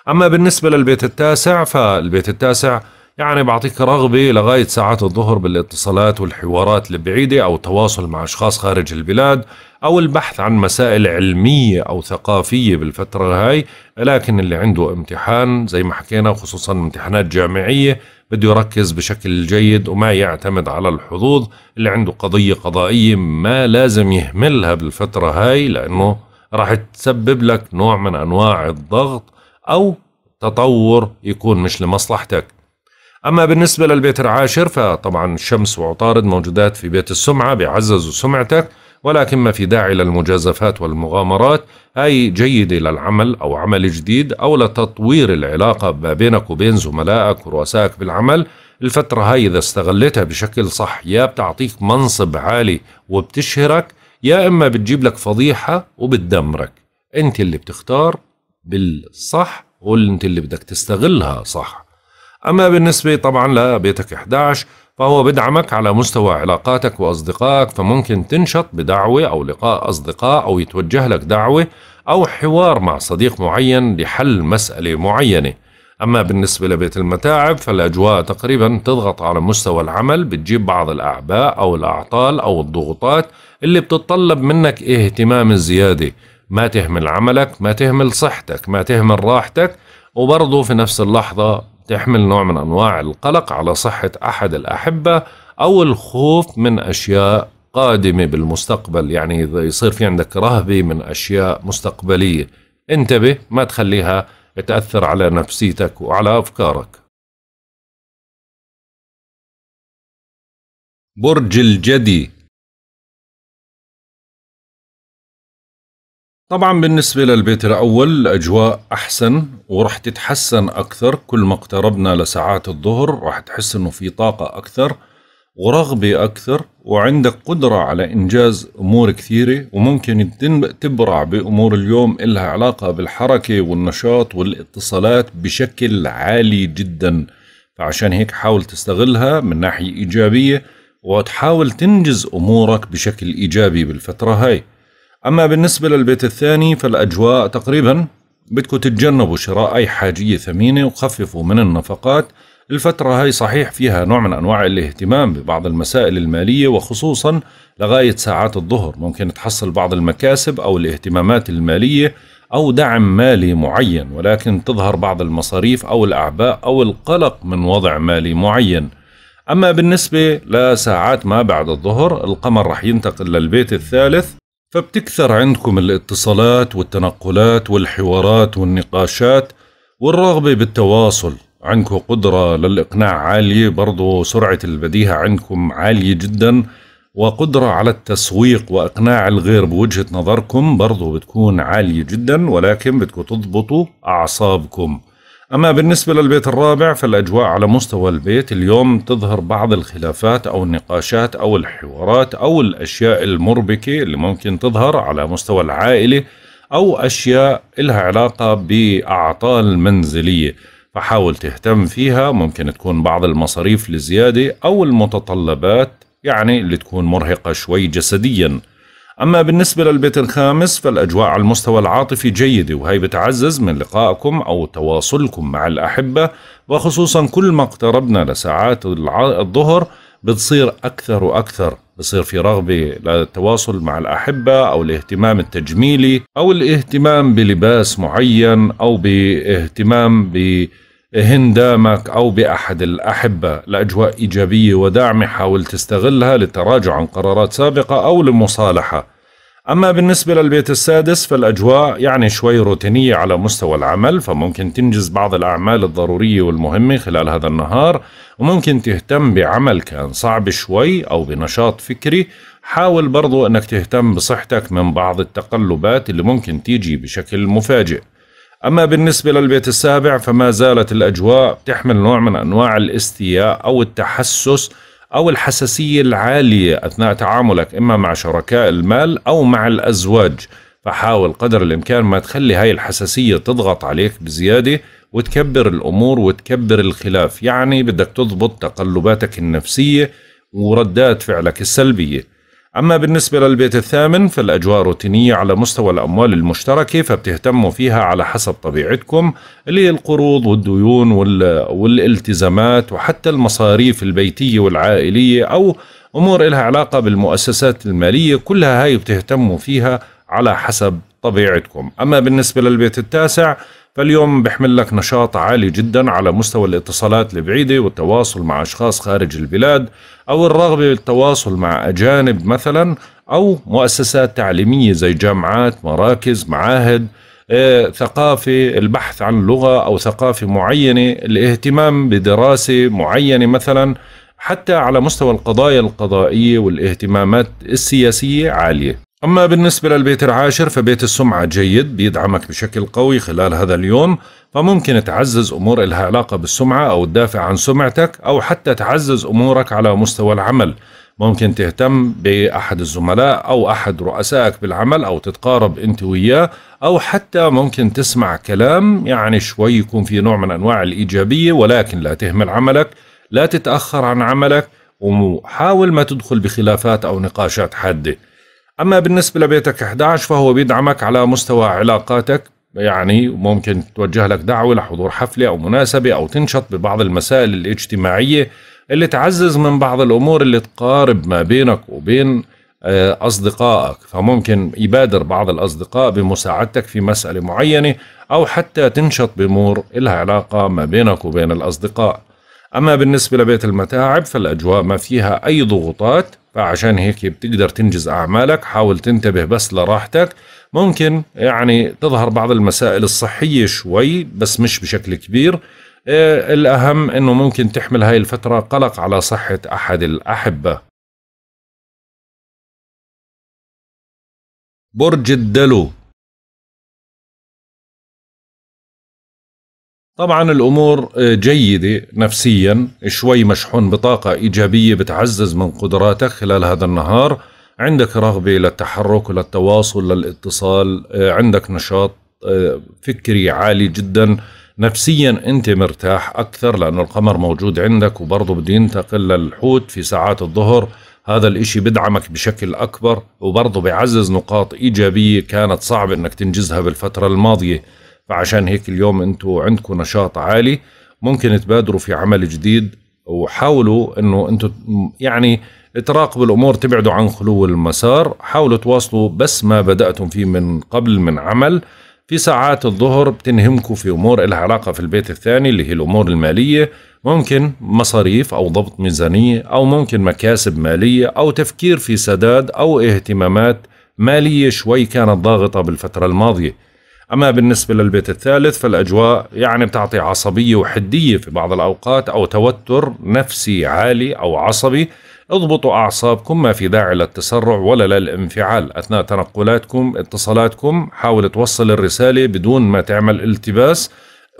أما بالنسبة للبيت التاسع فالبيت التاسع يعني بعطيك رغبة لغاية ساعات الظهر بالاتصالات والحوارات البعيدة أو التواصل مع أشخاص خارج البلاد أو البحث عن مسائل علمية أو ثقافية بالفترة هاي لكن اللي عنده امتحان زي ما حكينا خصوصا امتحانات جامعية بده يركز بشكل جيد وما يعتمد على الحظوظ اللي عنده قضية قضائية ما لازم يهملها بالفترة هاي لأنه راح تسبب لك نوع من أنواع الضغط أو تطور يكون مش لمصلحتك أما بالنسبة للبيت العاشر فطبعا الشمس وعطارد موجودات في بيت السمعة بيعززوا سمعتك ولكن ما في داعي للمجازفات والمغامرات أي جيد إلى العمل أو عمل جديد أو لتطوير العلاقة ما بينك وبين زملائك ورؤسائك بالعمل الفترة هاي إذا استغلتها بشكل صح يا بتعطيك منصب عالي وبتشهرك يا إما بتجيب لك فضيحة وبتدمرك أنت اللي بتختار بالصح وانت اللي بدك تستغلها صح أما بالنسبة طبعا لبيتك 11 فهو بدعمك على مستوى علاقاتك وأصدقائك فممكن تنشط بدعوة أو لقاء أصدقاء أو يتوجه لك دعوة أو حوار مع صديق معين لحل مسألة معينة أما بالنسبة لبيت المتاعب فالأجواء تقريبا تضغط على مستوى العمل بتجيب بعض الأعباء أو الأعطال أو الضغوطات اللي بتتطلب منك اهتمام زيادة ما تهمل عملك ما تهمل صحتك ما تهمل راحتك وبرضه في نفس اللحظة تحمل نوع من أنواع القلق على صحة أحد الأحبة أو الخوف من أشياء قادمة بالمستقبل يعني إذا يصير في عندك رهبة من أشياء مستقبلية انتبه ما تخليها تأثر على نفسيتك وعلى أفكارك برج الجدي طبعا بالنسبة للبيت الأول الأجواء أحسن ورح تتحسن أكثر كل ما اقتربنا لساعات الظهر رح تحس إنه في طاقة أكثر ورغبة أكثر وعندك قدرة على إنجاز أمور كثيرة وممكن تبرع بأمور اليوم إلها علاقة بالحركة والنشاط والاتصالات بشكل عالي جدا فعشان هيك حاول تستغلها من ناحية إيجابية وتحاول تنجز أمورك بشكل إيجابي بالفترة هاي أما بالنسبة للبيت الثاني فالأجواء تقريبا بدكم تتجنبوا شراء أي حاجية ثمينة وخففوا من النفقات الفترة هاي صحيح فيها نوع من أنواع الاهتمام ببعض المسائل المالية وخصوصا لغاية ساعات الظهر ممكن تحصل بعض المكاسب أو الاهتمامات المالية أو دعم مالي معين ولكن تظهر بعض المصاريف أو الأعباء أو القلق من وضع مالي معين أما بالنسبة لساعات ما بعد الظهر القمر رح ينتقل للبيت الثالث فبتكثر عندكم الاتصالات والتنقلات والحوارات والنقاشات والرغبة بالتواصل عندكم قدرة للإقناع عالية برضو سرعة البديهة عندكم عالية جدا وقدرة على التسويق وإقناع الغير بوجهة نظركم برضو بتكون عالية جدا ولكن بدكم تضبطوا أعصابكم أما بالنسبة للبيت الرابع فالأجواء على مستوى البيت اليوم تظهر بعض الخلافات أو النقاشات أو الحوارات أو الأشياء المربكة اللي ممكن تظهر على مستوى العائلة أو أشياء إلها علاقة بأعطال منزلية فحاول تهتم فيها ممكن تكون بعض المصاريف لزيادة أو المتطلبات يعني اللي تكون مرهقة شوي جسدياً أما بالنسبة للبيت الخامس فالأجواء على المستوى العاطفي جيدة وهي بتعزز من لقائكم أو تواصلكم مع الأحبة وخصوصا كل ما اقتربنا لساعات الظهر بتصير أكثر وأكثر بصير في رغبة للتواصل مع الأحبة أو الاهتمام التجميلي أو الاهتمام بلباس معين أو باهتمام ب هندامك أو بأحد الأحبة لأجواء إيجابية ودعم حاول تستغلها للتراجع عن قرارات سابقة أو لمصالحة أما بالنسبة للبيت السادس فالأجواء يعني شوي روتينية على مستوى العمل فممكن تنجز بعض الأعمال الضرورية والمهمة خلال هذا النهار وممكن تهتم بعمل كان صعب شوي أو بنشاط فكري حاول برضو أنك تهتم بصحتك من بعض التقلبات اللي ممكن تيجي بشكل مفاجئ أما بالنسبة للبيت السابع فما زالت الأجواء تحمل نوع من أنواع الاستياء أو التحسس أو الحساسية العالية أثناء تعاملك إما مع شركاء المال أو مع الأزواج فحاول قدر الإمكان ما تخلي هاي الحساسية تضغط عليك بزيادة وتكبر الأمور وتكبر الخلاف يعني بدك تضبط تقلباتك النفسية وردات فعلك السلبية أما بالنسبة للبيت الثامن فالأجواء روتينية على مستوى الأموال المشتركة فبتهتموا فيها على حسب طبيعتكم اللي هي القروض والديون والالتزامات وحتى المصاريف البيتية والعائلية أو أمور إلها علاقة بالمؤسسات المالية كلها هاي بتهتموا فيها على حسب طبيعتكم أما بالنسبة للبيت التاسع فاليوم بحمل لك نشاط عالي جدا على مستوى الاتصالات البعيدة والتواصل مع أشخاص خارج البلاد أو الرغبة بالتواصل مع أجانب مثلا أو مؤسسات تعليمية زي جامعات مراكز معاهد آه، ثقافة البحث عن لغة أو ثقافة معينة الاهتمام بدراسة معينة مثلا حتى على مستوى القضايا القضائية والاهتمامات السياسية عالية أما بالنسبة للبيت العاشر فبيت السمعة جيد بيدعمك بشكل قوي خلال هذا اليوم فممكن تعزز أمور إلها علاقة بالسمعة أو تدافع عن سمعتك أو حتى تعزز أمورك على مستوى العمل ممكن تهتم بأحد الزملاء أو أحد رؤسائك بالعمل أو تتقارب أنت وياه أو حتى ممكن تسمع كلام يعني شوي يكون في نوع من أنواع الإيجابية ولكن لا تهمل عملك لا تتأخر عن عملك وحاول ما تدخل بخلافات أو نقاشات حاده أما بالنسبة لبيتك 11 فهو بيدعمك على مستوى علاقاتك يعني ممكن توجه لك دعوة لحضور حفلة أو مناسبة أو تنشط ببعض المسائل الاجتماعية اللي تعزز من بعض الأمور اللي تقارب ما بينك وبين آه، أصدقائك فممكن يبادر بعض الأصدقاء بمساعدتك في مسألة معينة أو حتى تنشط بأمور إلها علاقة ما بينك وبين الأصدقاء أما بالنسبة لبيت المتاعب فالأجواء ما فيها أي ضغوطات فعشان هيك بتقدر تنجز أعمالك حاول تنتبه بس لراحتك ممكن يعني تظهر بعض المسائل الصحية شوي بس مش بشكل كبير آه، الأهم أنه ممكن تحمل هاي الفترة قلق على صحة أحد الأحبة برج الدلو طبعا الامور آه، جيده نفسيا شوي مشحون بطاقه ايجابيه بتعزز من قدراتك خلال هذا النهار عندك رغبه للتحرك وللتواصل للاتصال آه، عندك نشاط آه، فكري عالي جدا نفسيا انت مرتاح اكثر لانه القمر موجود عندك وبرضه بده ينتقل للحوت في ساعات الظهر هذا الاشي بدعمك بشكل اكبر وبرضه بيعزز نقاط ايجابيه كانت صعب انك تنجزها بالفتره الماضيه فعشان هيك اليوم انتوا عندكم نشاط عالي ممكن تبادروا في عمل جديد وحاولوا انه انتوا يعني تراقبوا الامور تبعدوا عن خلو المسار حاولوا تواصلوا بس ما بداتم فيه من قبل من عمل في ساعات الظهر بتنهمكم في امور لها علاقه في البيت الثاني اللي هي الامور الماليه ممكن مصاريف او ضبط ميزانيه او ممكن مكاسب ماليه او تفكير في سداد او اهتمامات ماليه شوي كانت ضاغطه بالفتره الماضيه أما بالنسبة للبيت الثالث فالأجواء يعني بتعطي عصبية وحدية في بعض الأوقات أو توتر نفسي عالي أو عصبي اضبطوا أعصابكم ما في داعي للتسرع ولا للانفعال أثناء تنقلاتكم اتصالاتكم حاول توصل الرسالة بدون ما تعمل التباس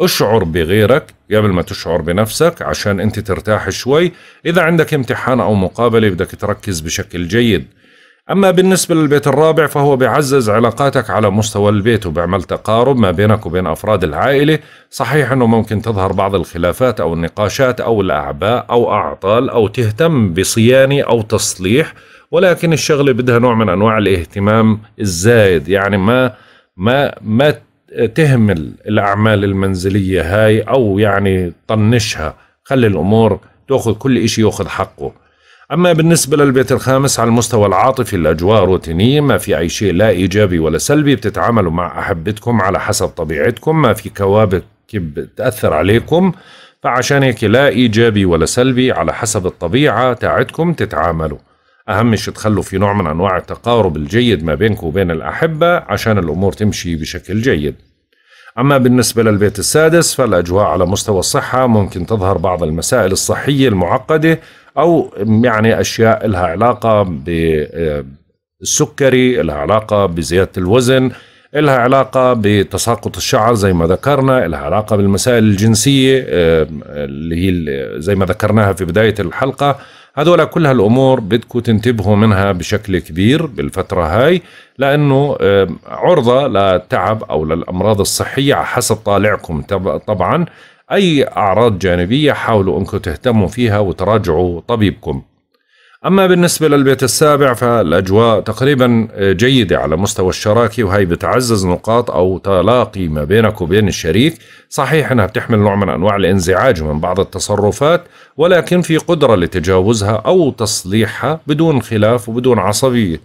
اشعر بغيرك قبل ما تشعر بنفسك عشان انت ترتاح شوي اذا عندك امتحان او مقابله بدك تركز بشكل جيد أما بالنسبة للبيت الرابع فهو بيعزز علاقاتك على مستوى البيت وبعمل تقارب ما بينك وبين أفراد العائلة صحيح أنه ممكن تظهر بعض الخلافات أو النقاشات أو الأعباء أو أعطال أو تهتم بصيانة أو تصليح ولكن الشغلة بدها نوع من أنواع الاهتمام الزايد يعني ما ما ما تهمل الأعمال المنزلية هاي أو يعني طنشها خلي الأمور تأخذ كل إشي يأخذ حقه أما بالنسبة للبيت الخامس على المستوى العاطفي الأجواء روتينية ما في أي شيء لا إيجابي ولا سلبي بتتعاملوا مع أحبتكم على حسب طبيعتكم ما في كوابك بتأثر عليكم فعشان هيك لا إيجابي ولا سلبي على حسب الطبيعة تاعتكم تتعاملوا أهم شيء تخلوا في نوع من أنواع التقارب الجيد ما بينكم وبين الأحبة عشان الأمور تمشي بشكل جيد أما بالنسبة للبيت السادس فالأجواء على مستوى الصحة ممكن تظهر بعض المسائل الصحية المعقدة أو يعني أشياء لها علاقة بالسكري آه، لها علاقة بزيادة الوزن لها علاقة بتساقط الشعر زي ما ذكرنا لها علاقة بالمسائل الجنسية آه، اللي هي زي ما ذكرناها في بداية الحلقة هذول كل هالامور بدكم تنتبهوا منها بشكل كبير بالفتره هاي لانه عرضه للتعب او للامراض الصحيه على حسب طالعكم طبعا اي اعراض جانبيه حاولوا انكم تهتموا فيها وتراجعوا طبيبكم أما بالنسبة للبيت السابع فالأجواء تقريبا جيدة على مستوى الشراكة وهي بتعزز نقاط أو تلاقي ما بينك وبين الشريك صحيح أنها بتحمل نوع من أنواع الانزعاج من بعض التصرفات ولكن في قدرة لتجاوزها أو تصليحها بدون خلاف وبدون عصبية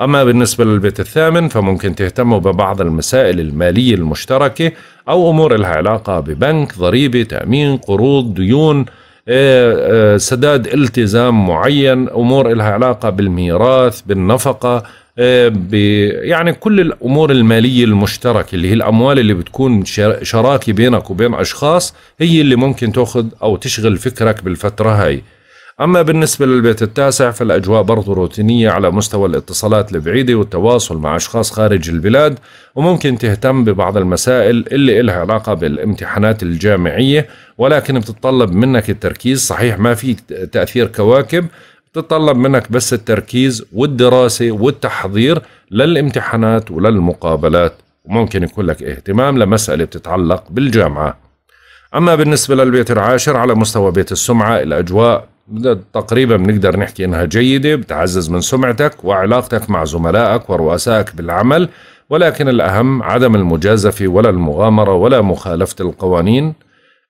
أما بالنسبة للبيت الثامن فممكن تهتموا ببعض المسائل المالية المشتركة أو أمور لها علاقة ببنك ضريبة تأمين قروض ديون إيه، إيه، سداد التزام معين امور لها علاقه بالميراث بالنفقه إيه، يعني كل الامور الماليه المشتركه اللي هي الاموال اللي بتكون شراكه بينك وبين اشخاص هي اللي ممكن تاخذ او تشغل فكرك بالفتره هاي أما بالنسبة للبيت التاسع فالأجواء برضو روتينية على مستوى الاتصالات البعيدة والتواصل مع أشخاص خارج البلاد وممكن تهتم ببعض المسائل اللي إلها علاقة بالامتحانات الجامعية ولكن بتتطلب منك التركيز صحيح ما في تأثير كواكب بتتطلب منك بس التركيز والدراسة والتحضير للامتحانات وللمقابلات وممكن يكون لك اهتمام لمسألة بتتعلق بالجامعة أما بالنسبة للبيت العاشر على مستوى بيت السمعة الأجواء تقريبا بنقدر نحكي انها جيده بتعزز من سمعتك وعلاقتك مع زملائك ورؤسائك بالعمل ولكن الاهم عدم المجازفه ولا المغامره ولا مخالفه القوانين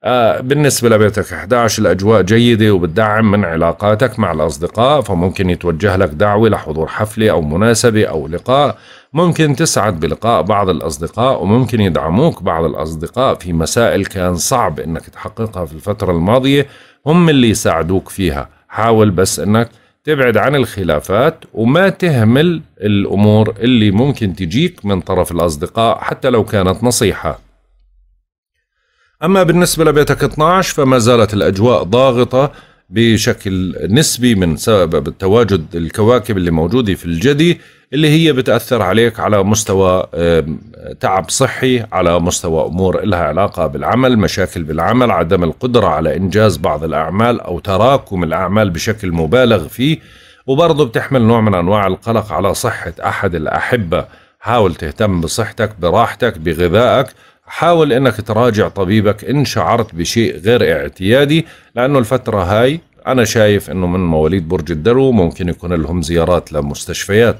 آه بالنسبة لبيتك 11 الأجواء جيدة وبتدعم من علاقاتك مع الأصدقاء فممكن يتوجه لك دعوة لحضور حفلة أو مناسبة أو لقاء ممكن تسعد بلقاء بعض الأصدقاء وممكن يدعموك بعض الأصدقاء في مسائل كان صعب أنك تحققها في الفترة الماضية هم اللي يساعدوك فيها حاول بس انك تبعد عن الخلافات وما تهمل الامور اللي ممكن تجيك من طرف الاصدقاء حتى لو كانت نصيحه اما بالنسبه لبيتك 12 فما زالت الاجواء ضاغطه بشكل نسبي من سبب التواجد الكواكب اللي موجوده في الجدي اللي هي بتأثر عليك على مستوى تعب صحي على مستوى أمور لها علاقة بالعمل مشاكل بالعمل عدم القدرة على إنجاز بعض الأعمال أو تراكم الأعمال بشكل مبالغ فيه وبرضه بتحمل نوع من أنواع القلق على صحة أحد الأحبة حاول تهتم بصحتك براحتك بغذائك حاول انك تراجع طبيبك ان شعرت بشيء غير اعتيادي لانه الفتره هاي انا شايف انه من مواليد برج الدلو ممكن يكون لهم زيارات لمستشفيات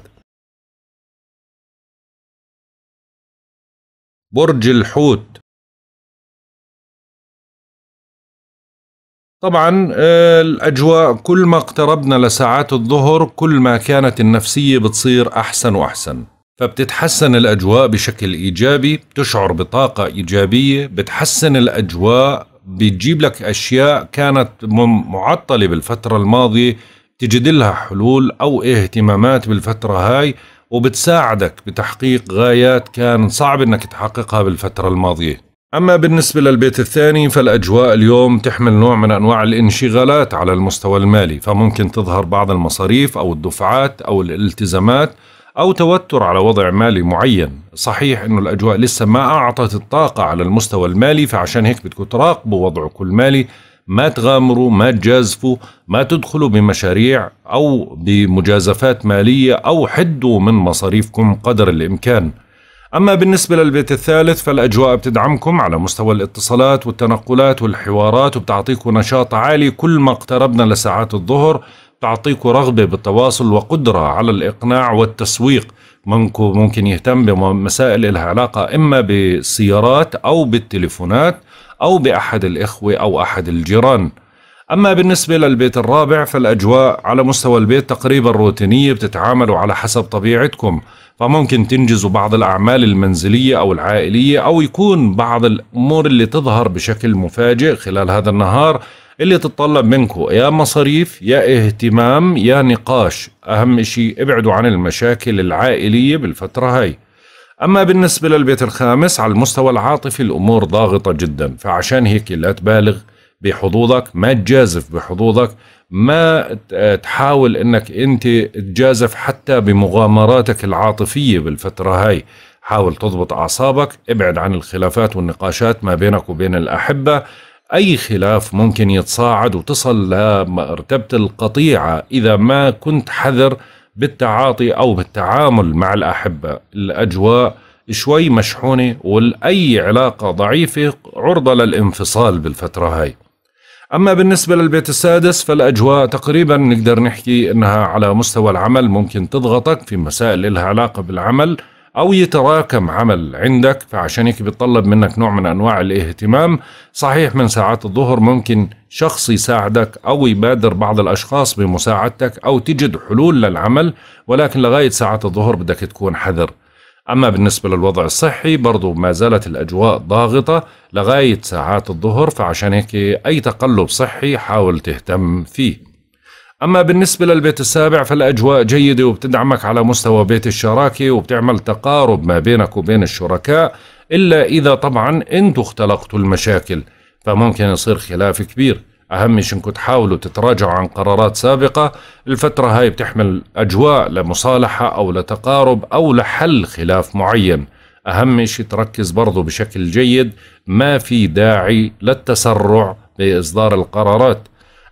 برج الحوت طبعا آه، الأجواء كل ما اقتربنا لساعات الظهر كل ما كانت النفسية بتصير أحسن وأحسن فبتتحسن الأجواء بشكل إيجابي بتشعر بطاقة إيجابية بتحسن الأجواء بتجيب لك أشياء كانت معطلة بالفترة الماضية تجد لها حلول أو اهتمامات بالفترة هاي وبتساعدك بتحقيق غايات كان صعب انك تحققها بالفترة الماضية أما بالنسبة للبيت الثاني فالأجواء اليوم تحمل نوع من أنواع الانشغالات على المستوى المالي فممكن تظهر بعض المصاريف أو الدفعات أو الالتزامات أو توتر على وضع مالي معين صحيح أنه الأجواء لسه ما أعطت الطاقة على المستوى المالي فعشان هيك بدكم تراقبوا وضعكم المالي ما تغامروا ما تجازفوا ما تدخلوا بمشاريع أو بمجازفات مالية أو حدوا من مصاريفكم قدر الإمكان أما بالنسبة للبيت الثالث فالأجواء بتدعمكم على مستوى الاتصالات والتنقلات والحوارات وبتعطيكم نشاط عالي كل ما اقتربنا لساعات الظهر بتعطيكم رغبة بالتواصل وقدرة على الإقناع والتسويق ممكن يهتم بمسائل لها علاقة إما بالسيارات أو بالتليفونات أو بأحد الإخوة أو أحد الجيران أما بالنسبة للبيت الرابع فالأجواء على مستوى البيت تقريبا روتينية بتتعاملوا على حسب طبيعتكم فممكن تنجزوا بعض الأعمال المنزلية أو العائلية أو يكون بعض الأمور اللي تظهر بشكل مفاجئ خلال هذا النهار اللي تتطلب منكم يا مصاريف يا اهتمام يا نقاش أهم شيء ابعدوا عن المشاكل العائلية بالفترة هاي أما بالنسبة للبيت الخامس على المستوى العاطفي الأمور ضاغطة جدا فعشان هيك لا تبالغ بحظوظك ما تجازف بحظوظك ما تحاول انك انت تجازف حتى بمغامراتك العاطفيه بالفتره هاي حاول تضبط اعصابك ابعد عن الخلافات والنقاشات ما بينك وبين الاحبه اي خلاف ممكن يتصاعد وتصل لمرتبه القطيعه اذا ما كنت حذر بالتعاطي او بالتعامل مع الاحبه الاجواء شوي مشحونه والاي علاقه ضعيفه عرضه للانفصال بالفتره هاي اما بالنسبه للبيت السادس فالاجواء تقريبا نقدر نحكي انها على مستوى العمل ممكن تضغطك في مسائل لها علاقه بالعمل أو يتراكم عمل عندك فعشان هيك بيتطلب منك نوع من أنواع الاهتمام صحيح من ساعات الظهر ممكن شخص يساعدك أو يبادر بعض الأشخاص بمساعدتك أو تجد حلول للعمل ولكن لغاية ساعات الظهر بدك تكون حذر أما بالنسبة للوضع الصحي برضو ما زالت الأجواء ضاغطة لغاية ساعات الظهر فعشان هيك أي تقلب صحي حاول تهتم فيه أما بالنسبة للبيت السابع فالأجواء جيدة وبتدعمك على مستوى بيت الشراكة وبتعمل تقارب ما بينك وبين الشركاء إلا إذا طبعا أنتوا اختلقتوا المشاكل فممكن يصير خلاف كبير أهم شيء إنكم تحاولوا تتراجعوا عن قرارات سابقة الفترة هاي بتحمل أجواء لمصالحة أو لتقارب أو لحل خلاف معين أهم شيء تركز برضو بشكل جيد ما في داعي للتسرع بإصدار القرارات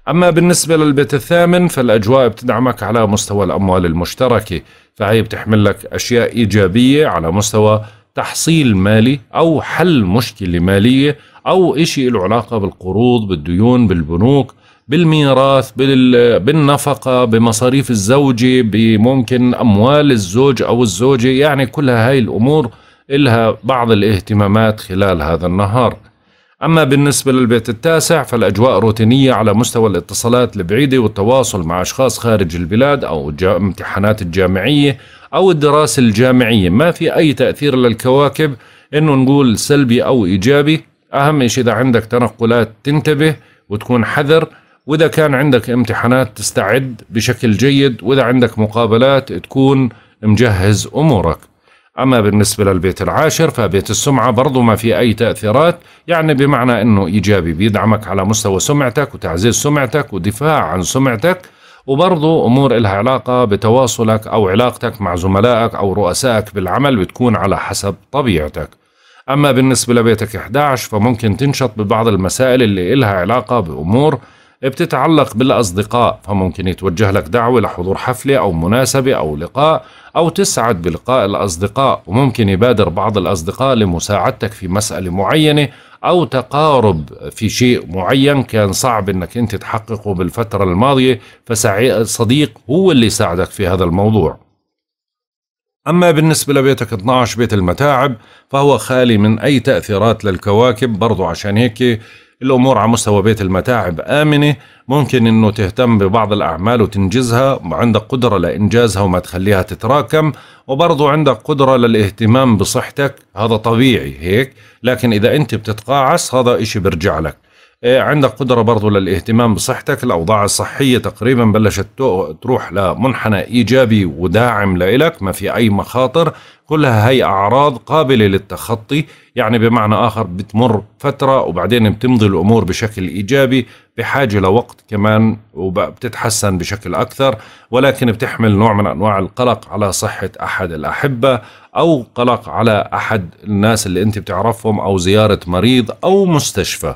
أما بالنسبة للبيت الثامن فالأجواء بتدعمك على مستوى الأموال المشتركة فهي بتحمل لك أشياء إيجابية على مستوى تحصيل مالي أو حل مشكلة مالية أو إشي له علاقة بالقروض بالديون بالبنوك بالميراث بالنفقة بمصاريف الزوجة بممكن أموال الزوج أو الزوجة يعني كل هاي الأمور إلها بعض الاهتمامات خلال هذا النهار أما بالنسبة للبيت التاسع فالأجواء روتينية على مستوى الاتصالات البعيدة والتواصل مع أشخاص خارج البلاد أو امتحانات الجامعية أو الدراسة الجامعية ما في أي تأثير للكواكب إنه نقول سلبي أو إيجابي أهم شيء إذا عندك تنقلات تنتبه وتكون حذر وإذا كان عندك امتحانات تستعد بشكل جيد وإذا عندك مقابلات تكون مجهز أمورك أما بالنسبة للبيت العاشر فبيت السمعة برضو ما في أي تأثيرات يعني بمعنى أنه إيجابي بيدعمك على مستوى سمعتك وتعزيز سمعتك ودفاع عن سمعتك وبرضو أمور إلها علاقة بتواصلك أو علاقتك مع زملائك أو رؤسائك بالعمل بتكون على حسب طبيعتك أما بالنسبة لبيتك 11 فممكن تنشط ببعض المسائل اللي إلها علاقة بأمور بتتعلق بالأصدقاء فممكن يتوجه لك دعوة لحضور حفلة أو مناسبة أو لقاء أو تسعد بلقاء الأصدقاء وممكن يبادر بعض الأصدقاء لمساعدتك في مسألة معينة أو تقارب في شيء معين كان صعب أنك أنت تحققه بالفترة الماضية فصديق هو اللي ساعدك في هذا الموضوع أما بالنسبة لبيتك 12 بيت المتاعب فهو خالي من أي تأثيرات للكواكب برضو عشان هيك الأمور على مستوى بيت المتاعب آمنة ممكن أنه تهتم ببعض الأعمال وتنجزها عندك قدرة لإنجازها وما تخليها تتراكم وبرضو عندك قدرة للاهتمام بصحتك هذا طبيعي هيك لكن إذا أنت بتتقاعس هذا إشي برجع لك إيه، عندك قدرة برضو للاهتمام بصحتك الأوضاع الصحية تقريبا بلشت تروح لمنحنى إيجابي وداعم لإلك ما في أي مخاطر كلها هي أعراض قابلة للتخطي يعني بمعنى آخر بتمر فترة وبعدين بتمضي الأمور بشكل إيجابي بحاجة لوقت كمان وبتتحسن بشكل أكثر ولكن بتحمل نوع من أنواع القلق على صحة أحد الأحبة أو قلق على أحد الناس اللي أنت بتعرفهم أو زيارة مريض أو مستشفى